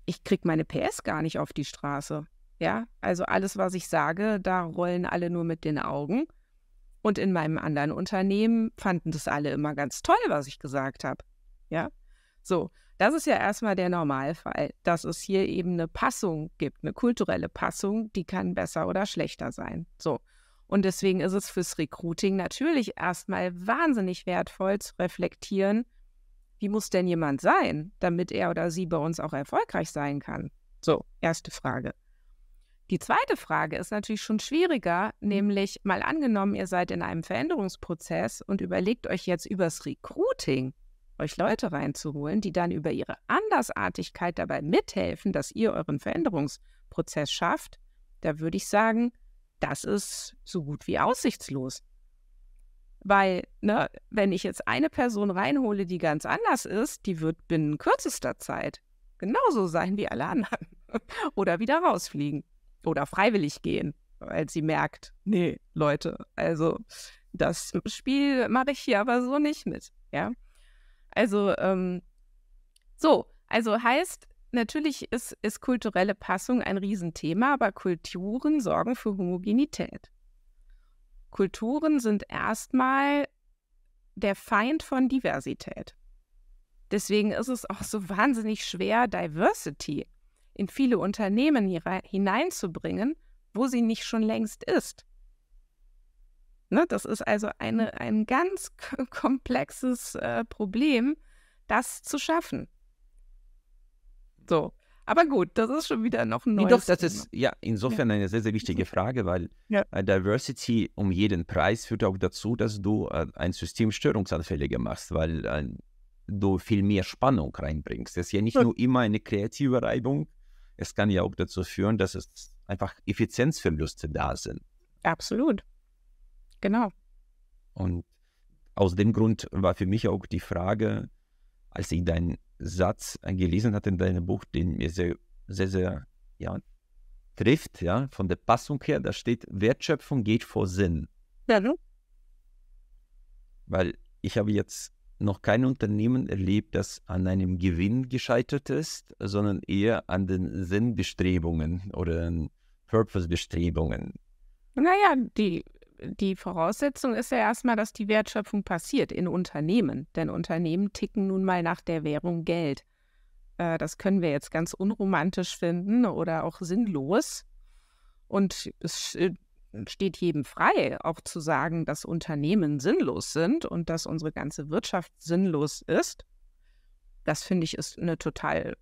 ich kriege meine PS gar nicht auf die Straße. Ja, also alles, was ich sage, da rollen alle nur mit den Augen. Und in meinem anderen Unternehmen fanden das alle immer ganz toll, was ich gesagt habe. Ja, so. Das ist ja erstmal der Normalfall, dass es hier eben eine Passung gibt, eine kulturelle Passung, die kann besser oder schlechter sein. So. Und deswegen ist es fürs Recruiting natürlich erstmal wahnsinnig wertvoll zu reflektieren, wie muss denn jemand sein, damit er oder sie bei uns auch erfolgreich sein kann? So, erste Frage. Die zweite Frage ist natürlich schon schwieriger, mhm. nämlich mal angenommen, ihr seid in einem Veränderungsprozess und überlegt euch jetzt übers Recruiting, euch Leute reinzuholen, die dann über ihre Andersartigkeit dabei mithelfen, dass ihr euren Veränderungsprozess schafft. Da würde ich sagen, das ist so gut wie aussichtslos. Weil, ne, wenn ich jetzt eine Person reinhole, die ganz anders ist, die wird binnen kürzester Zeit genauso sein wie alle anderen. Oder wieder rausfliegen. Oder freiwillig gehen, weil sie merkt, nee, Leute, also das Spiel mache ich hier aber so nicht mit. Ja. Also, ähm, so, also heißt, natürlich ist, ist kulturelle Passung ein Riesenthema, aber Kulturen sorgen für Homogenität. Kulturen sind erstmal der Feind von Diversität. Deswegen ist es auch so wahnsinnig schwer, Diversity in viele Unternehmen hineinzubringen, wo sie nicht schon längst ist. Ne, das ist also eine, mhm. ein ganz komplexes äh, Problem, das zu schaffen. So. Aber gut, das ist schon wieder noch ein neues. Nee, doch, das Thema. ist ja insofern ja. eine sehr, sehr wichtige Frage, weil ja. Äh, Diversity um jeden Preis führt auch dazu, dass du äh, ein System störungsanfälliger machst, weil äh, du viel mehr Spannung reinbringst. Das ist ja nicht ja. nur immer eine kreative Reibung, es kann ja auch dazu führen, dass es einfach Effizienzverluste da sind. Absolut. Genau. Und aus dem Grund war für mich auch die Frage, als ich deinen Satz gelesen hatte in deinem Buch, den mir sehr, sehr, sehr ja, trifft, ja, von der Passung her, da steht, Wertschöpfung geht vor Sinn. Ja, ne? Weil ich habe jetzt noch kein Unternehmen erlebt, das an einem Gewinn gescheitert ist, sondern eher an den Sinnbestrebungen oder Purpose-Bestrebungen. Naja, die die Voraussetzung ist ja erstmal, dass die Wertschöpfung passiert in Unternehmen. Denn Unternehmen ticken nun mal nach der Währung Geld. Äh, das können wir jetzt ganz unromantisch finden oder auch sinnlos. Und es äh, steht jedem frei, auch zu sagen, dass Unternehmen sinnlos sind und dass unsere ganze Wirtschaft sinnlos ist. Das finde ich ist eine total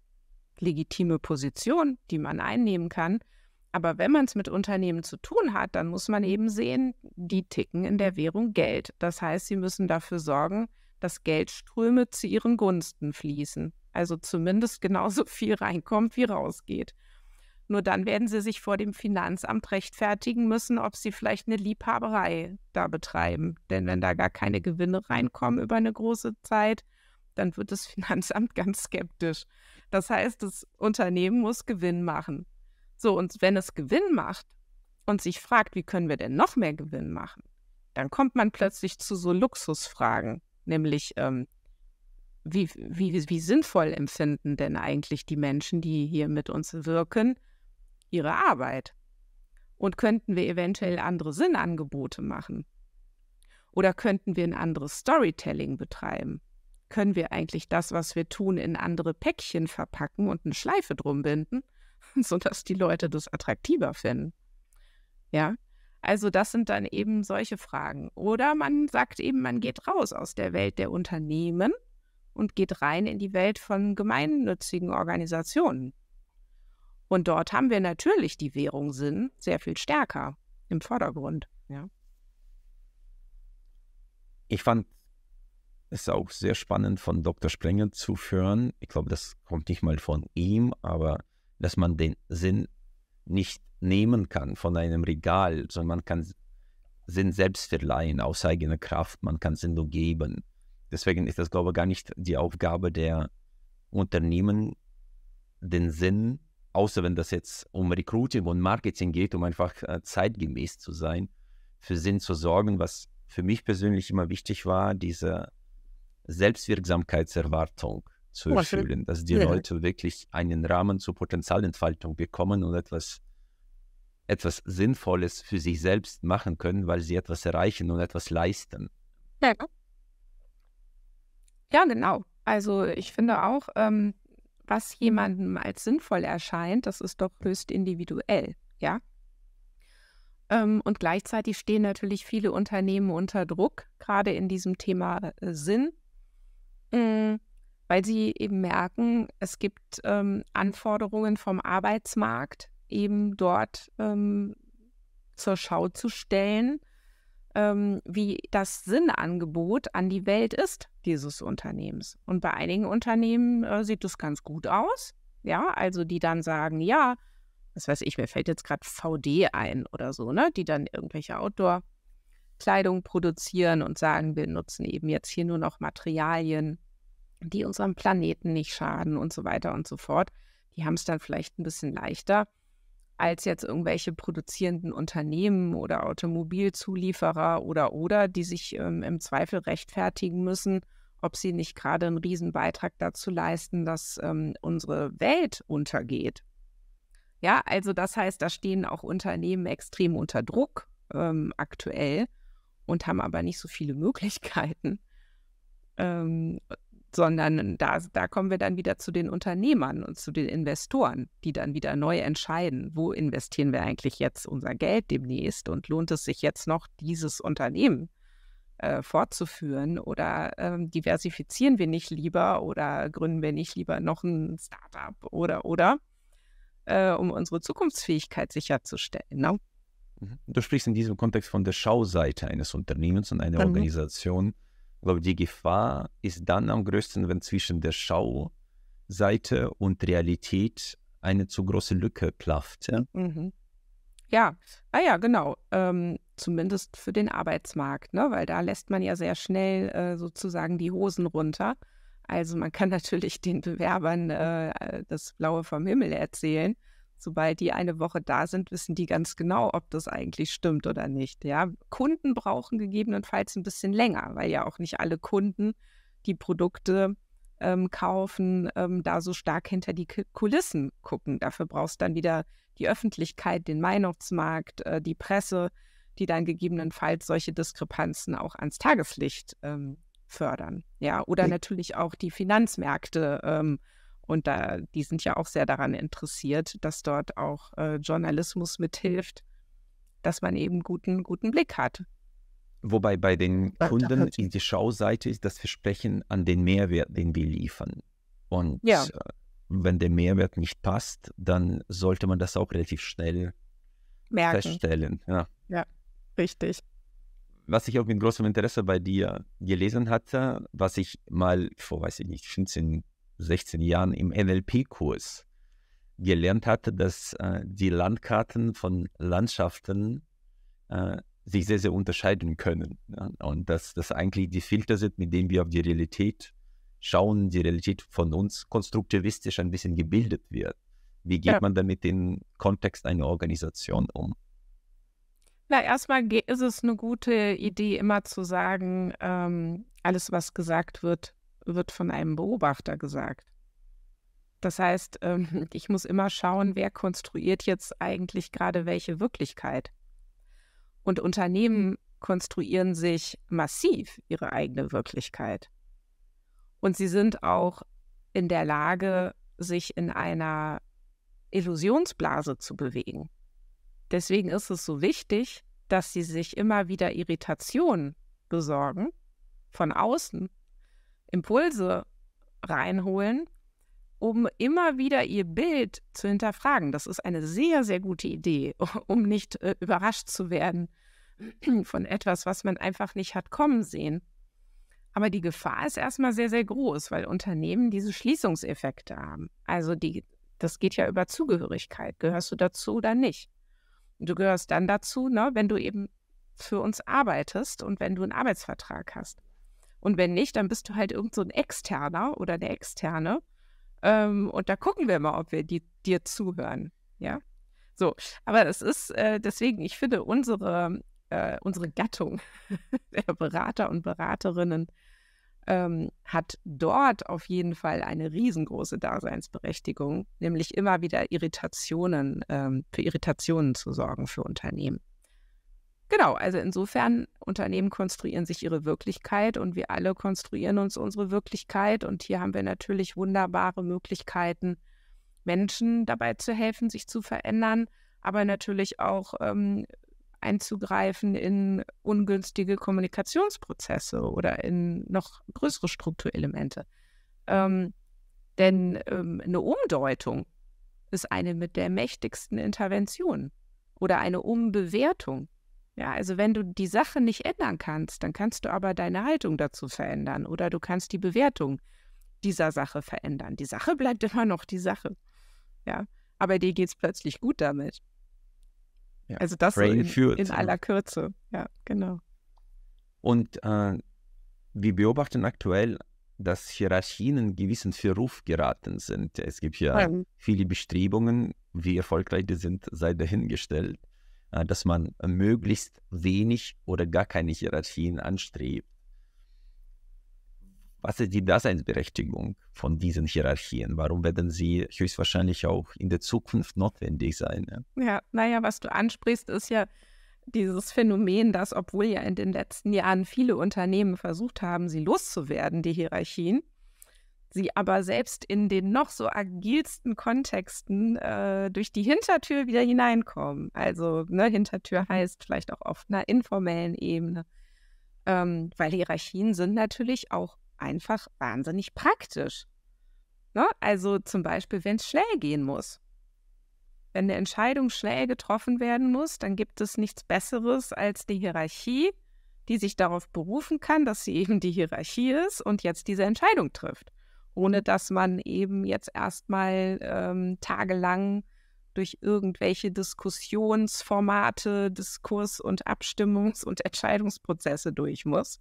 legitime Position, die man einnehmen kann. Aber wenn man es mit Unternehmen zu tun hat, dann muss man eben sehen, die ticken in der Währung Geld. Das heißt, sie müssen dafür sorgen, dass Geldströme zu ihren Gunsten fließen. Also zumindest genauso viel reinkommt, wie rausgeht. Nur dann werden sie sich vor dem Finanzamt rechtfertigen müssen, ob sie vielleicht eine Liebhaberei da betreiben. Denn wenn da gar keine Gewinne reinkommen über eine große Zeit, dann wird das Finanzamt ganz skeptisch. Das heißt, das Unternehmen muss Gewinn machen. So, und wenn es Gewinn macht und sich fragt, wie können wir denn noch mehr Gewinn machen, dann kommt man plötzlich zu so Luxusfragen, nämlich ähm, wie, wie, wie sinnvoll empfinden denn eigentlich die Menschen, die hier mit uns wirken, ihre Arbeit? Und könnten wir eventuell andere Sinnangebote machen? Oder könnten wir ein anderes Storytelling betreiben? Können wir eigentlich das, was wir tun, in andere Päckchen verpacken und eine Schleife drum binden? sodass die Leute das attraktiver finden. Ja, also das sind dann eben solche Fragen. Oder man sagt eben, man geht raus aus der Welt der Unternehmen und geht rein in die Welt von gemeinnützigen Organisationen. Und dort haben wir natürlich die Währung Sinn sehr viel stärker im Vordergrund. Ja. Ich fand es auch sehr spannend von Dr. Sprenger zu hören. Ich glaube, das kommt nicht mal von ihm, aber dass man den Sinn nicht nehmen kann von einem Regal, sondern man kann Sinn selbst verleihen aus eigener Kraft, man kann Sinn nur geben. Deswegen ist das, glaube ich, gar nicht die Aufgabe der Unternehmen, den Sinn, außer wenn das jetzt um Recruiting und Marketing geht, um einfach äh, zeitgemäß zu sein, für Sinn zu sorgen, was für mich persönlich immer wichtig war, diese Selbstwirksamkeitserwartung zu erfüllen, dass die ja. Leute wirklich einen Rahmen zur Potenzialentfaltung bekommen und etwas, etwas Sinnvolles für sich selbst machen können, weil sie etwas erreichen und etwas leisten. Ja, genau. ja genau. Also ich finde auch, ähm, was jemandem als sinnvoll erscheint, das ist doch höchst individuell, ja. Ähm, und gleichzeitig stehen natürlich viele Unternehmen unter Druck, gerade in diesem Thema äh, Sinn. Mhm weil sie eben merken, es gibt ähm, Anforderungen vom Arbeitsmarkt eben dort ähm, zur Schau zu stellen, ähm, wie das Sinnangebot an die Welt ist dieses Unternehmens. Und bei einigen Unternehmen äh, sieht das ganz gut aus, ja, also die dann sagen, ja, was weiß ich, mir fällt jetzt gerade VD ein oder so, ne, die dann irgendwelche Outdoor Kleidung produzieren und sagen, wir nutzen eben jetzt hier nur noch Materialien die unserem Planeten nicht schaden und so weiter und so fort. Die haben es dann vielleicht ein bisschen leichter als jetzt irgendwelche produzierenden Unternehmen oder Automobilzulieferer oder oder, die sich ähm, im Zweifel rechtfertigen müssen, ob sie nicht gerade einen Riesenbeitrag dazu leisten, dass ähm, unsere Welt untergeht. Ja, also das heißt, da stehen auch Unternehmen extrem unter Druck ähm, aktuell und haben aber nicht so viele Möglichkeiten. Ähm, sondern da, da kommen wir dann wieder zu den Unternehmern und zu den Investoren, die dann wieder neu entscheiden, wo investieren wir eigentlich jetzt unser Geld demnächst und lohnt es sich jetzt noch, dieses Unternehmen äh, fortzuführen oder ähm, diversifizieren wir nicht lieber oder gründen wir nicht lieber noch ein Startup oder oder, äh, um unsere Zukunftsfähigkeit sicherzustellen. Ne? Mhm. Du sprichst in diesem Kontext von der Schauseite eines Unternehmens und einer mhm. Organisation ich glaube, die Gefahr ist dann am größten, wenn zwischen der Schauseite und Realität eine zu große Lücke klafft. Ja, mhm. ja. Ah, ja genau. Ähm, zumindest für den Arbeitsmarkt, ne? weil da lässt man ja sehr schnell äh, sozusagen die Hosen runter. Also man kann natürlich den Bewerbern äh, das Blaue vom Himmel erzählen, Sobald die eine Woche da sind, wissen die ganz genau, ob das eigentlich stimmt oder nicht. Ja? Kunden brauchen gegebenenfalls ein bisschen länger, weil ja auch nicht alle Kunden die Produkte ähm, kaufen, ähm, da so stark hinter die Kulissen gucken. Dafür brauchst dann wieder die Öffentlichkeit, den Meinungsmarkt, äh, die Presse, die dann gegebenenfalls solche Diskrepanzen auch ans Tageslicht ähm, fördern. Ja, oder natürlich auch die Finanzmärkte ähm, und da, die sind ja auch sehr daran interessiert, dass dort auch äh, Journalismus mithilft, dass man eben guten, guten Blick hat. Wobei bei den Kunden in die Schauseite ist das Versprechen an den Mehrwert, den wir liefern. Und ja. Äh, wenn der Mehrwert nicht passt, dann sollte man das auch relativ schnell Merken. feststellen. Ja. ja, richtig. Was ich auch mit großem Interesse bei dir gelesen hatte, was ich mal vor, weiß ich nicht, 15, 16 Jahren im NLP-Kurs gelernt hatte, dass äh, die Landkarten von Landschaften äh, sich sehr, sehr unterscheiden können. Ja? Und dass das eigentlich die Filter sind, mit denen wir auf die Realität schauen, die Realität von uns konstruktivistisch ein bisschen gebildet wird. Wie geht ja. man damit im Kontext einer Organisation um? Na, erstmal ist es eine gute Idee, immer zu sagen, ähm, alles, was gesagt wird, wird von einem Beobachter gesagt. Das heißt, ähm, ich muss immer schauen, wer konstruiert jetzt eigentlich gerade welche Wirklichkeit. Und Unternehmen konstruieren sich massiv ihre eigene Wirklichkeit. Und sie sind auch in der Lage, sich in einer Illusionsblase zu bewegen. Deswegen ist es so wichtig, dass sie sich immer wieder Irritationen besorgen von außen Impulse reinholen, um immer wieder ihr Bild zu hinterfragen. Das ist eine sehr, sehr gute Idee, um nicht äh, überrascht zu werden von etwas, was man einfach nicht hat kommen sehen. Aber die Gefahr ist erstmal sehr, sehr groß, weil Unternehmen diese Schließungseffekte haben. Also die, das geht ja über Zugehörigkeit. Gehörst du dazu oder nicht? du gehörst dann dazu, ne, wenn du eben für uns arbeitest und wenn du einen Arbeitsvertrag hast. Und wenn nicht, dann bist du halt irgend so ein Externer oder eine Externe. Ähm, und da gucken wir mal, ob wir die, dir zuhören. Ja. So, aber es ist äh, deswegen, ich finde unsere, äh, unsere Gattung der Berater und Beraterinnen ähm, hat dort auf jeden Fall eine riesengroße Daseinsberechtigung, nämlich immer wieder Irritationen, ähm, für Irritationen zu sorgen für Unternehmen. Genau, also insofern, Unternehmen konstruieren sich ihre Wirklichkeit und wir alle konstruieren uns unsere Wirklichkeit. Und hier haben wir natürlich wunderbare Möglichkeiten, Menschen dabei zu helfen, sich zu verändern, aber natürlich auch ähm, einzugreifen in ungünstige Kommunikationsprozesse oder in noch größere Strukturelemente. Ähm, denn ähm, eine Umdeutung ist eine mit der mächtigsten Intervention oder eine Umbewertung ja, also wenn du die Sache nicht ändern kannst, dann kannst du aber deine Haltung dazu verändern oder du kannst die Bewertung dieser Sache verändern. Die Sache bleibt immer noch die Sache. Ja, aber dir geht es plötzlich gut damit. Ja, also das so in, führt, in aller Kürze. Ja, genau. Und äh, wir beobachten aktuell, dass Hierarchien in gewissen Verruf geraten sind. Es gibt ja, ja. viele Bestrebungen, wie erfolgreich die sind, sei dahingestellt. Äh, dass man möglichst wenig oder gar keine Hierarchien anstrebt. Was ist die Daseinsberechtigung von diesen Hierarchien? Warum werden sie höchstwahrscheinlich auch in der Zukunft notwendig sein? Ne? Ja, naja, was du ansprichst, ist ja dieses Phänomen, dass obwohl ja in den letzten Jahren viele Unternehmen versucht haben, sie loszuwerden, die Hierarchien, sie aber selbst in den noch so agilsten Kontexten äh, durch die Hintertür wieder hineinkommen. Also ne, Hintertür mhm. heißt vielleicht auch auf einer informellen Ebene, ähm, weil Hierarchien sind natürlich auch einfach wahnsinnig praktisch. Ne? Also zum Beispiel, wenn es schnell gehen muss. Wenn eine Entscheidung schnell getroffen werden muss, dann gibt es nichts Besseres als die Hierarchie, die sich darauf berufen kann, dass sie eben die Hierarchie ist und jetzt diese Entscheidung trifft ohne dass man eben jetzt erstmal ähm, tagelang durch irgendwelche Diskussionsformate, Diskurs- und Abstimmungs- und Entscheidungsprozesse durch muss.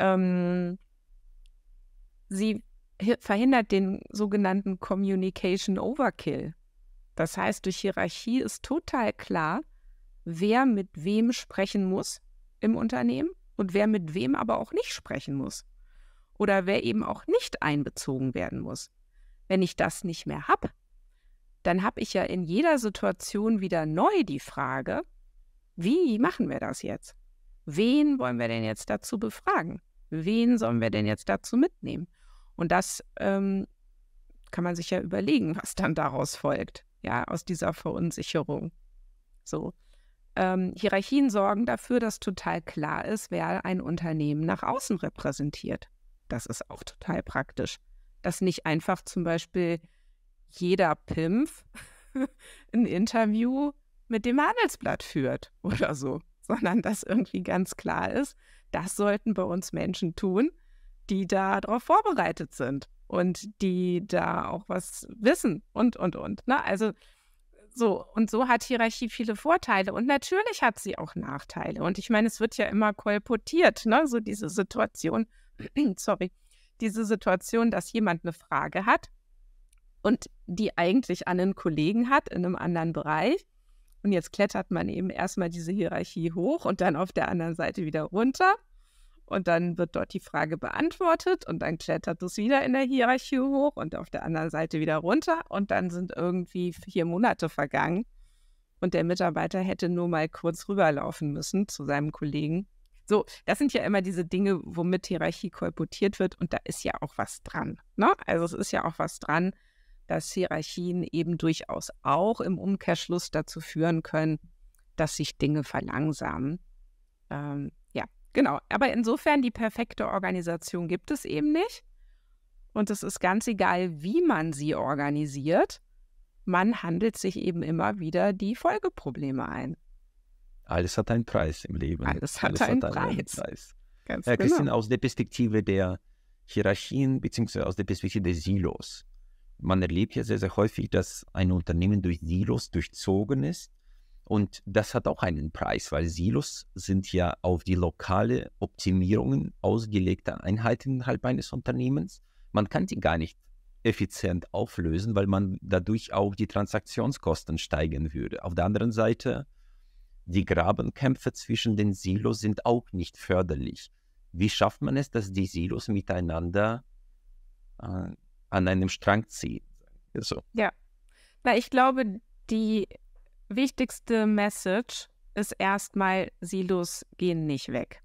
Ähm, sie verhindert den sogenannten Communication Overkill. Das heißt, durch Hierarchie ist total klar, wer mit wem sprechen muss im Unternehmen und wer mit wem aber auch nicht sprechen muss oder wer eben auch nicht einbezogen werden muss. Wenn ich das nicht mehr habe, dann habe ich ja in jeder Situation wieder neu die Frage, wie machen wir das jetzt? Wen wollen wir denn jetzt dazu befragen? Wen sollen wir denn jetzt dazu mitnehmen? Und das ähm, kann man sich ja überlegen, was dann daraus folgt, ja, aus dieser Verunsicherung. So. Ähm, Hierarchien sorgen dafür, dass total klar ist, wer ein Unternehmen nach außen repräsentiert. Das ist auch total praktisch. Dass nicht einfach zum Beispiel jeder Pimp ein Interview mit dem Handelsblatt führt oder so, sondern dass irgendwie ganz klar ist, das sollten bei uns Menschen tun, die da darauf vorbereitet sind und die da auch was wissen und, und, und. Ne? Also so, und so hat Hierarchie viele Vorteile und natürlich hat sie auch Nachteile. Und ich meine, es wird ja immer kolportiert, ne? so diese Situation, sorry, diese Situation, dass jemand eine Frage hat und die eigentlich an einen Kollegen hat in einem anderen Bereich. Und jetzt klettert man eben erstmal diese Hierarchie hoch und dann auf der anderen Seite wieder runter. Und dann wird dort die Frage beantwortet und dann klettert es wieder in der Hierarchie hoch und auf der anderen Seite wieder runter. Und dann sind irgendwie vier Monate vergangen und der Mitarbeiter hätte nur mal kurz rüberlaufen müssen zu seinem Kollegen so, das sind ja immer diese Dinge, womit Hierarchie kolportiert wird und da ist ja auch was dran. Ne? Also es ist ja auch was dran, dass Hierarchien eben durchaus auch im Umkehrschluss dazu führen können, dass sich Dinge verlangsamen. Ähm, ja, genau. Aber insofern, die perfekte Organisation gibt es eben nicht. Und es ist ganz egal, wie man sie organisiert. Man handelt sich eben immer wieder die Folgeprobleme ein. Alles hat einen Preis im Leben. Alles hat, Alles einen, hat einen, Preis. Preis. Ganz Herr genau. Christian, aus der Perspektive der Hierarchien beziehungsweise aus der Perspektive der Silos. Man erlebt ja sehr, sehr häufig, dass ein Unternehmen durch Silos durchzogen ist. Und das hat auch einen Preis, weil Silos sind ja auf die lokale Optimierung ausgelegter Einheiten innerhalb eines Unternehmens. Man kann die gar nicht effizient auflösen, weil man dadurch auch die Transaktionskosten steigen würde. Auf der anderen Seite die Grabenkämpfe zwischen den Silos sind auch nicht förderlich. Wie schafft man es, dass die Silos miteinander äh, an einem Strang ziehen? So. Ja, na, ich glaube, die wichtigste Message ist erstmal, Silos gehen nicht weg,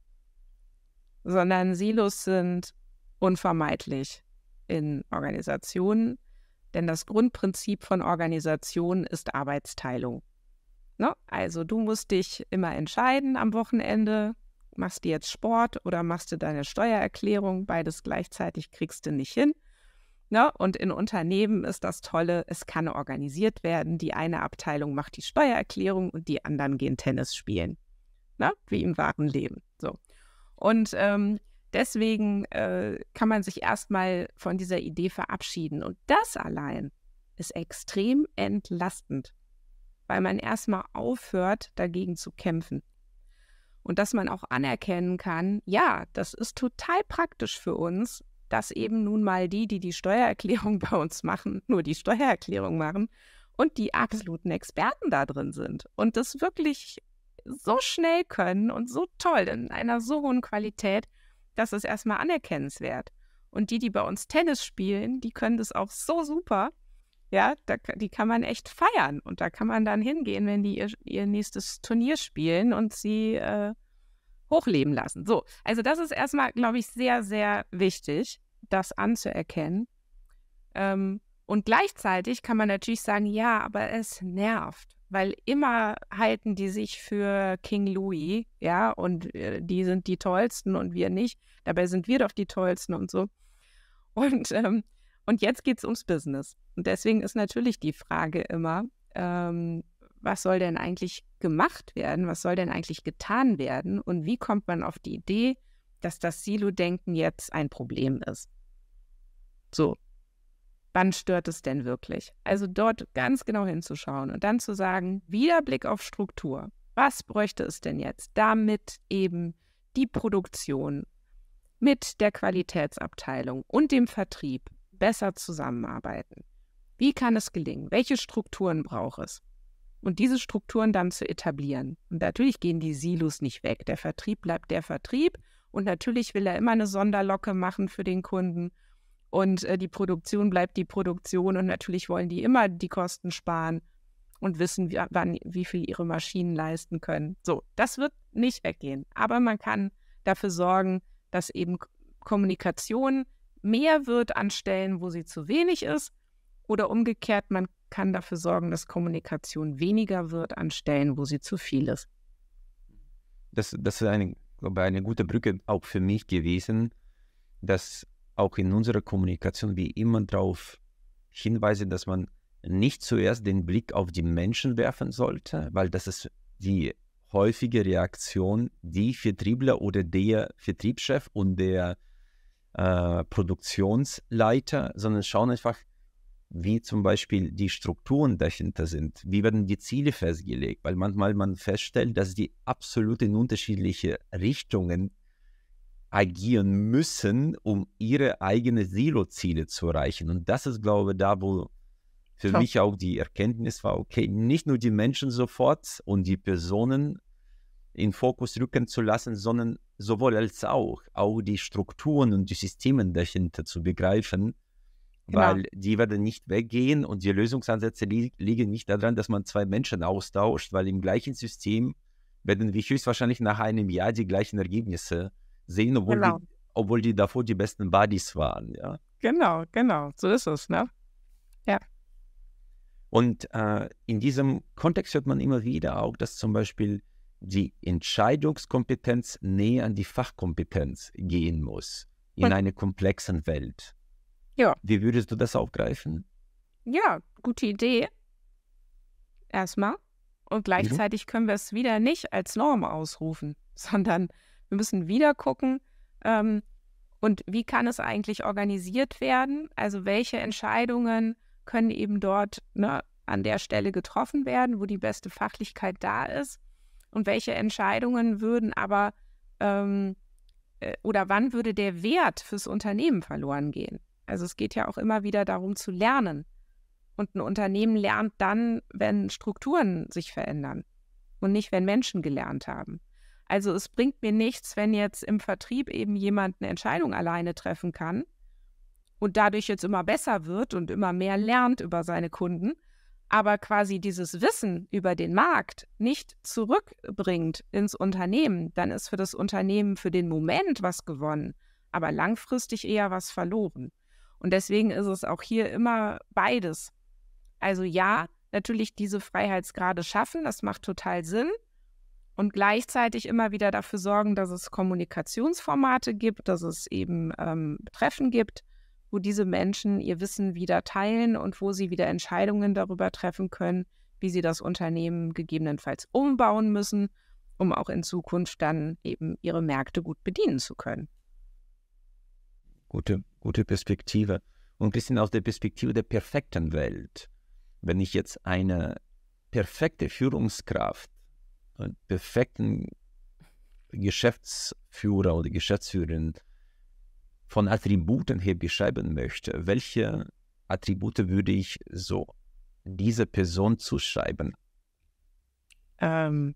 sondern Silos sind unvermeidlich in Organisationen, denn das Grundprinzip von Organisationen ist Arbeitsteilung. Ne? Also du musst dich immer entscheiden am Wochenende, machst du jetzt Sport oder machst du deine Steuererklärung, beides gleichzeitig kriegst du nicht hin. Ne? Und in Unternehmen ist das Tolle, es kann organisiert werden. Die eine Abteilung macht die Steuererklärung und die anderen gehen Tennis spielen. Ne? Wie im wahren Leben. So. Und ähm, deswegen äh, kann man sich erstmal von dieser Idee verabschieden. Und das allein ist extrem entlastend weil man erstmal aufhört, dagegen zu kämpfen. Und dass man auch anerkennen kann, ja, das ist total praktisch für uns, dass eben nun mal die, die die Steuererklärung bei uns machen, nur die Steuererklärung machen und die absoluten Experten da drin sind und das wirklich so schnell können und so toll in einer so hohen Qualität, dass es erstmal anerkennenswert. Und die, die bei uns Tennis spielen, die können das auch so super, ja, da, die kann man echt feiern und da kann man dann hingehen, wenn die ihr, ihr nächstes Turnier spielen und sie äh, hochleben lassen. So, also das ist erstmal, glaube ich, sehr, sehr wichtig, das anzuerkennen. Ähm, und gleichzeitig kann man natürlich sagen, ja, aber es nervt, weil immer halten die sich für King Louis, ja, und äh, die sind die Tollsten und wir nicht. Dabei sind wir doch die Tollsten und so. Und ähm, und jetzt geht es ums Business. Und deswegen ist natürlich die Frage immer, ähm, was soll denn eigentlich gemacht werden? Was soll denn eigentlich getan werden? Und wie kommt man auf die Idee, dass das Silo-Denken jetzt ein Problem ist? So, wann stört es denn wirklich? Also dort ganz genau hinzuschauen und dann zu sagen, wieder Blick auf Struktur. Was bräuchte es denn jetzt, damit eben die Produktion mit der Qualitätsabteilung und dem Vertrieb besser zusammenarbeiten? Wie kann es gelingen? Welche Strukturen braucht es? Und diese Strukturen dann zu etablieren. Und natürlich gehen die Silos nicht weg. Der Vertrieb bleibt der Vertrieb. Und natürlich will er immer eine Sonderlocke machen für den Kunden. Und äh, die Produktion bleibt die Produktion. Und natürlich wollen die immer die Kosten sparen und wissen, wie, wann, wie viel ihre Maschinen leisten können. So, das wird nicht weggehen. Aber man kann dafür sorgen, dass eben Kommunikation mehr wird an Stellen, wo sie zu wenig ist. Oder umgekehrt, man kann dafür sorgen, dass Kommunikation weniger wird an Stellen, wo sie zu viel ist. Das, das ist eine, eine gute Brücke auch für mich gewesen, dass auch in unserer Kommunikation wir immer darauf hinweisen, dass man nicht zuerst den Blick auf die Menschen werfen sollte, weil das ist die häufige Reaktion, die Vertriebler oder der Vertriebschef und der äh, Produktionsleiter, sondern schauen einfach, wie zum Beispiel die Strukturen dahinter sind. Wie werden die Ziele festgelegt? Weil manchmal man feststellt, dass die absolut in unterschiedliche Richtungen agieren müssen, um ihre eigenen Silo-Ziele zu erreichen. Und das ist, glaube ich, da, wo für Top. mich auch die Erkenntnis war, okay, nicht nur die Menschen sofort und die Personen in Fokus rücken zu lassen, sondern sowohl als auch, auch die Strukturen und die Systeme dahinter zu begreifen, genau. weil die werden nicht weggehen und die Lösungsansätze li liegen nicht daran, dass man zwei Menschen austauscht, weil im gleichen System werden wir höchstwahrscheinlich nach einem Jahr die gleichen Ergebnisse sehen, obwohl, genau. die, obwohl die davor die besten Buddies waren. Ja? Genau, genau, so ist es, ne? Ja. Und äh, in diesem Kontext hört man immer wieder auch, dass zum Beispiel die Entscheidungskompetenz näher an die Fachkompetenz gehen muss in einer komplexen Welt. Ja. Wie würdest du das aufgreifen? Ja, gute Idee. Erstmal. Und gleichzeitig mhm. können wir es wieder nicht als Norm ausrufen, sondern wir müssen wieder gucken, ähm, und wie kann es eigentlich organisiert werden? Also welche Entscheidungen können eben dort ne, an der Stelle getroffen werden, wo die beste Fachlichkeit da ist? und welche Entscheidungen würden aber ähm, äh, oder wann würde der Wert fürs Unternehmen verloren gehen? Also es geht ja auch immer wieder darum zu lernen. Und ein Unternehmen lernt dann, wenn Strukturen sich verändern und nicht, wenn Menschen gelernt haben. Also es bringt mir nichts, wenn jetzt im Vertrieb eben jemand eine Entscheidung alleine treffen kann und dadurch jetzt immer besser wird und immer mehr lernt über seine Kunden aber quasi dieses Wissen über den Markt nicht zurückbringt ins Unternehmen, dann ist für das Unternehmen für den Moment was gewonnen, aber langfristig eher was verloren. Und deswegen ist es auch hier immer beides. Also ja, natürlich diese Freiheitsgrade schaffen, das macht total Sinn. Und gleichzeitig immer wieder dafür sorgen, dass es Kommunikationsformate gibt, dass es eben ähm, Treffen gibt, wo diese Menschen ihr Wissen wieder teilen und wo sie wieder Entscheidungen darüber treffen können, wie sie das Unternehmen gegebenenfalls umbauen müssen, um auch in Zukunft dann eben ihre Märkte gut bedienen zu können. Gute, gute Perspektive. Und ein bisschen aus der Perspektive der perfekten Welt. Wenn ich jetzt eine perfekte Führungskraft, einen perfekten Geschäftsführer oder Geschäftsführerin von Attributen her beschreiben möchte, welche Attribute würde ich so dieser Person zuschreiben? Ähm,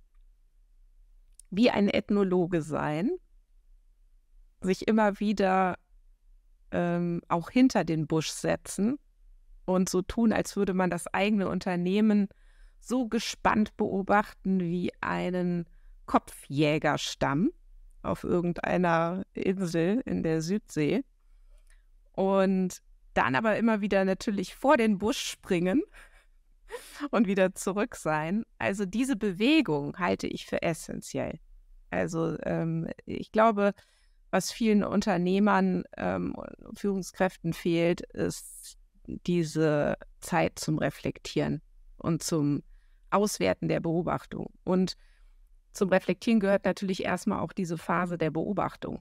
wie ein Ethnologe sein, sich immer wieder ähm, auch hinter den Busch setzen und so tun, als würde man das eigene Unternehmen so gespannt beobachten wie einen Kopfjägerstamm auf irgendeiner Insel in der Südsee. Und dann aber immer wieder natürlich vor den Busch springen und wieder zurück sein. Also diese Bewegung halte ich für essentiell. Also ähm, ich glaube, was vielen Unternehmern ähm, Führungskräften fehlt, ist diese Zeit zum Reflektieren und zum Auswerten der Beobachtung. Und zum Reflektieren gehört natürlich erstmal auch diese Phase der Beobachtung.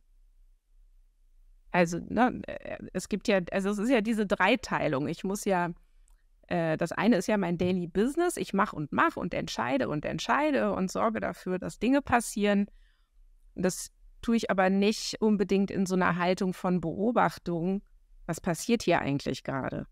Also, ne, äh, es gibt ja, also es ist ja diese Dreiteilung. Ich muss ja, äh, das eine ist ja mein Daily Business. Ich mache und mache und entscheide und entscheide und sorge dafür, dass Dinge passieren. Das tue ich aber nicht unbedingt in so einer Haltung von Beobachtung. Was passiert hier eigentlich gerade?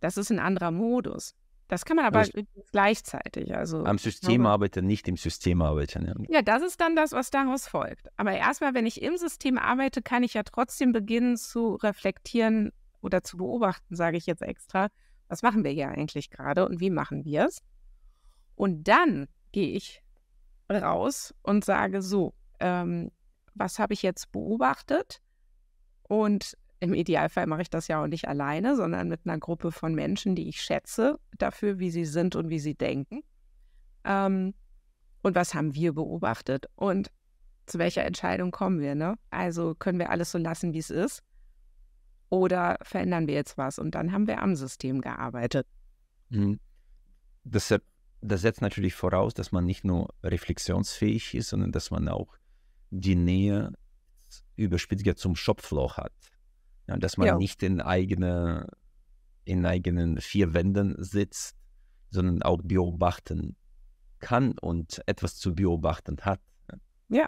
Das ist ein anderer Modus. Das kann man aber also, gleichzeitig. Also, am System glaube, arbeiten, nicht im System arbeiten. Ja. ja, das ist dann das, was daraus folgt. Aber erstmal, wenn ich im System arbeite, kann ich ja trotzdem beginnen zu reflektieren oder zu beobachten, sage ich jetzt extra, was machen wir hier eigentlich gerade und wie machen wir es? Und dann gehe ich raus und sage so, ähm, was habe ich jetzt beobachtet und im Idealfall mache ich das ja auch nicht alleine, sondern mit einer Gruppe von Menschen, die ich schätze dafür, wie sie sind und wie sie denken. Ähm, und was haben wir beobachtet und zu welcher Entscheidung kommen wir? Ne? Also können wir alles so lassen, wie es ist? Oder verändern wir jetzt was? Und dann haben wir am System gearbeitet. Mhm. Das, das setzt natürlich voraus, dass man nicht nur reflexionsfähig ist, sondern dass man auch die Nähe überspitzt zum Shopfloor hat. Ja, dass man ja. nicht in eigene, in eigenen vier Wänden sitzt, sondern auch beobachten kann und etwas zu beobachten hat. Ja.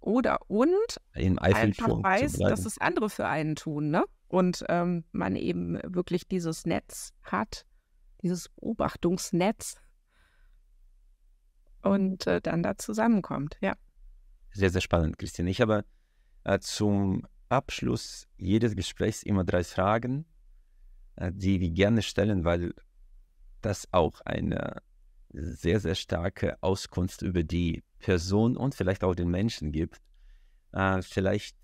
Oder und in einfach weiß, dass es andere für einen tun, ne? Und ähm, man eben wirklich dieses Netz hat, dieses Beobachtungsnetz und äh, dann da zusammenkommt, ja. Sehr, sehr spannend, Christian. Ich habe äh, zum Abschluss jedes Gesprächs immer drei Fragen, äh, die wir gerne stellen, weil das auch eine sehr, sehr starke Auskunft über die Person und vielleicht auch den Menschen gibt. Äh, vielleicht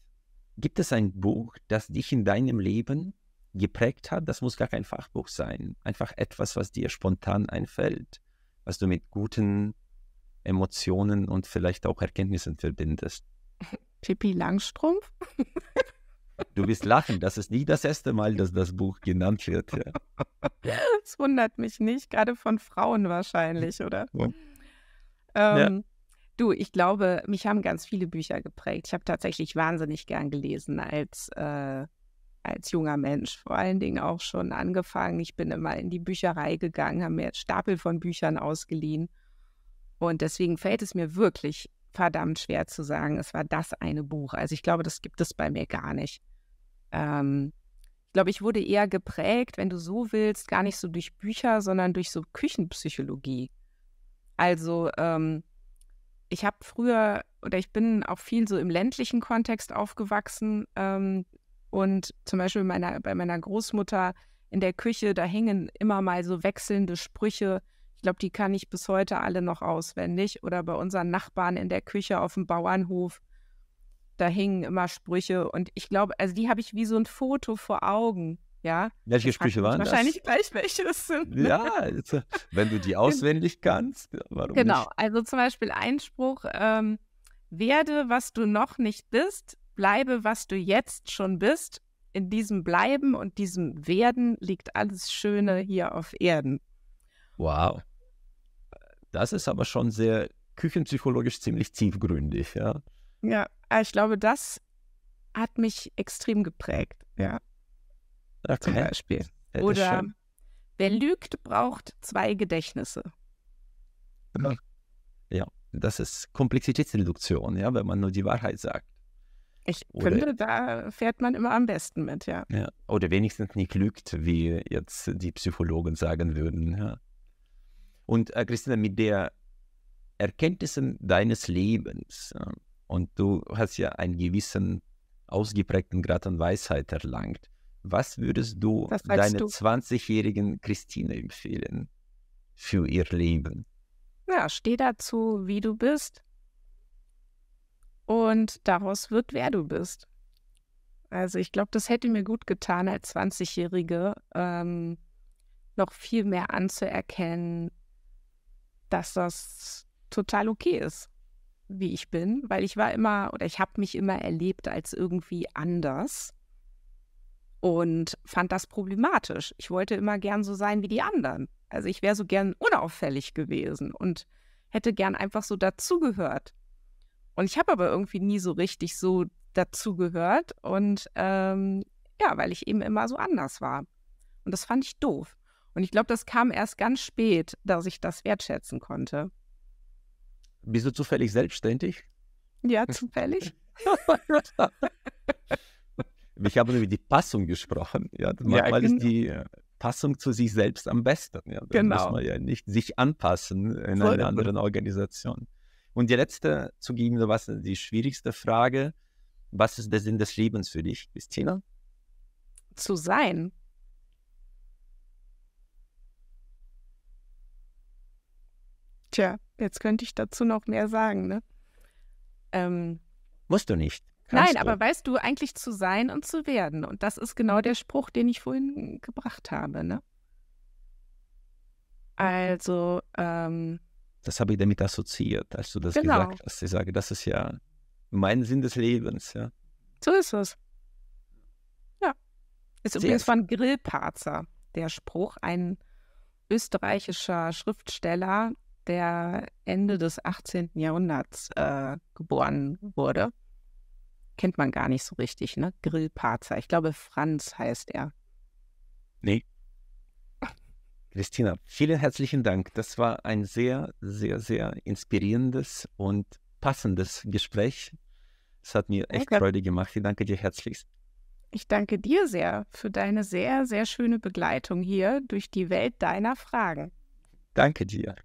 gibt es ein Buch, das dich in deinem Leben geprägt hat. Das muss gar kein Fachbuch sein. Einfach etwas, was dir spontan einfällt, was du mit guten Emotionen und vielleicht auch Erkenntnissen verbindest. Pippi Langstrumpf. Du wirst lachen, das ist nie das erste Mal, dass das Buch genannt wird. Ja. Das wundert mich nicht, gerade von Frauen wahrscheinlich, oder? Ja. Ähm, ja. Du, ich glaube, mich haben ganz viele Bücher geprägt. Ich habe tatsächlich wahnsinnig gern gelesen als, äh, als junger Mensch, vor allen Dingen auch schon angefangen. Ich bin immer in die Bücherei gegangen, habe mir Stapel von Büchern ausgeliehen. Und deswegen fällt es mir wirklich verdammt schwer zu sagen, es war das eine Buch. Also ich glaube, das gibt es bei mir gar nicht. Ähm, ich glaube, ich wurde eher geprägt, wenn du so willst, gar nicht so durch Bücher, sondern durch so Küchenpsychologie. Also ähm, ich habe früher oder ich bin auch viel so im ländlichen Kontext aufgewachsen ähm, und zum Beispiel meiner, bei meiner Großmutter in der Küche, da hingen immer mal so wechselnde Sprüche ich glaube, die kann ich bis heute alle noch auswendig. Oder bei unseren Nachbarn in der Küche auf dem Bauernhof, da hingen immer Sprüche. Und ich glaube, also die habe ich wie so ein Foto vor Augen. Ja. Welche das Sprüche waren wahrscheinlich das? Wahrscheinlich gleich welche das sind. Ne? Ja, also, wenn du die auswendig kannst, warum Genau, nicht? also zum Beispiel Einspruch, ähm, werde, was du noch nicht bist, bleibe, was du jetzt schon bist. In diesem Bleiben und diesem Werden liegt alles Schöne hier auf Erden. Wow. Das ist aber schon sehr küchenpsychologisch ziemlich tiefgründig, ja. Ja, äh, ich glaube, das hat mich extrem geprägt, ja. Okay. Zum Beispiel. Ja, Oder wer lügt, braucht zwei Gedächtnisse. Ja. ja, das ist Komplexitätsreduktion, ja, wenn man nur die Wahrheit sagt. Ich Oder, finde, da fährt man immer am besten mit, ja. ja. Oder wenigstens nicht lügt, wie jetzt die Psychologen sagen würden, ja. Und äh, Christina, mit der Erkenntnissen deines Lebens äh, und du hast ja einen gewissen ausgeprägten Grad an Weisheit erlangt, was würdest du deiner 20-jährigen Christine empfehlen für ihr Leben? Ja, steh dazu, wie du bist. Und daraus wird, wer du bist. Also ich glaube, das hätte mir gut getan, als 20-Jährige ähm, noch viel mehr anzuerkennen, dass das total okay ist, wie ich bin, weil ich war immer oder ich habe mich immer erlebt als irgendwie anders und fand das problematisch. Ich wollte immer gern so sein wie die anderen. Also ich wäre so gern unauffällig gewesen und hätte gern einfach so dazugehört. Und ich habe aber irgendwie nie so richtig so dazugehört und ähm, ja, weil ich eben immer so anders war. Und das fand ich doof. Und ich glaube, das kam erst ganz spät, dass ich das wertschätzen konnte. Bist du zufällig selbstständig? Ja, zufällig. ich habe über die Passung gesprochen. Ja, manchmal ja, genau. ist die äh, Passung zu sich selbst am besten. Ja, da genau. muss man ja nicht sich anpassen in so, einer anderen Organisation. Und die letzte, zugegebenermaßen die schwierigste Frage, was ist der Sinn des Lebens für dich, Christina? Zu sein. Tja, jetzt könnte ich dazu noch mehr sagen, ne? Ähm, Musst du nicht. nein, du. aber weißt du, eigentlich zu sein und zu werden. Und das ist genau der Spruch, den ich vorhin gebracht habe, ne? Also, ähm, das habe ich damit assoziiert, als du das genau. gesagt hast. Ich sage, das ist ja mein Sinn des Lebens, ja. So ist es. Ja. Ist Sehr übrigens von Grillparzer der Spruch, ein österreichischer Schriftsteller, der Ende des 18. Jahrhunderts äh, geboren wurde. Kennt man gar nicht so richtig, ne? Grillparzer. Ich glaube, Franz heißt er. Nee. Christina, vielen herzlichen Dank. Das war ein sehr, sehr, sehr inspirierendes und passendes Gespräch. Es hat mir echt okay. Freude gemacht. Ich danke dir herzlichst. Ich danke dir sehr für deine sehr, sehr schöne Begleitung hier durch die Welt deiner Fragen. Danke dir.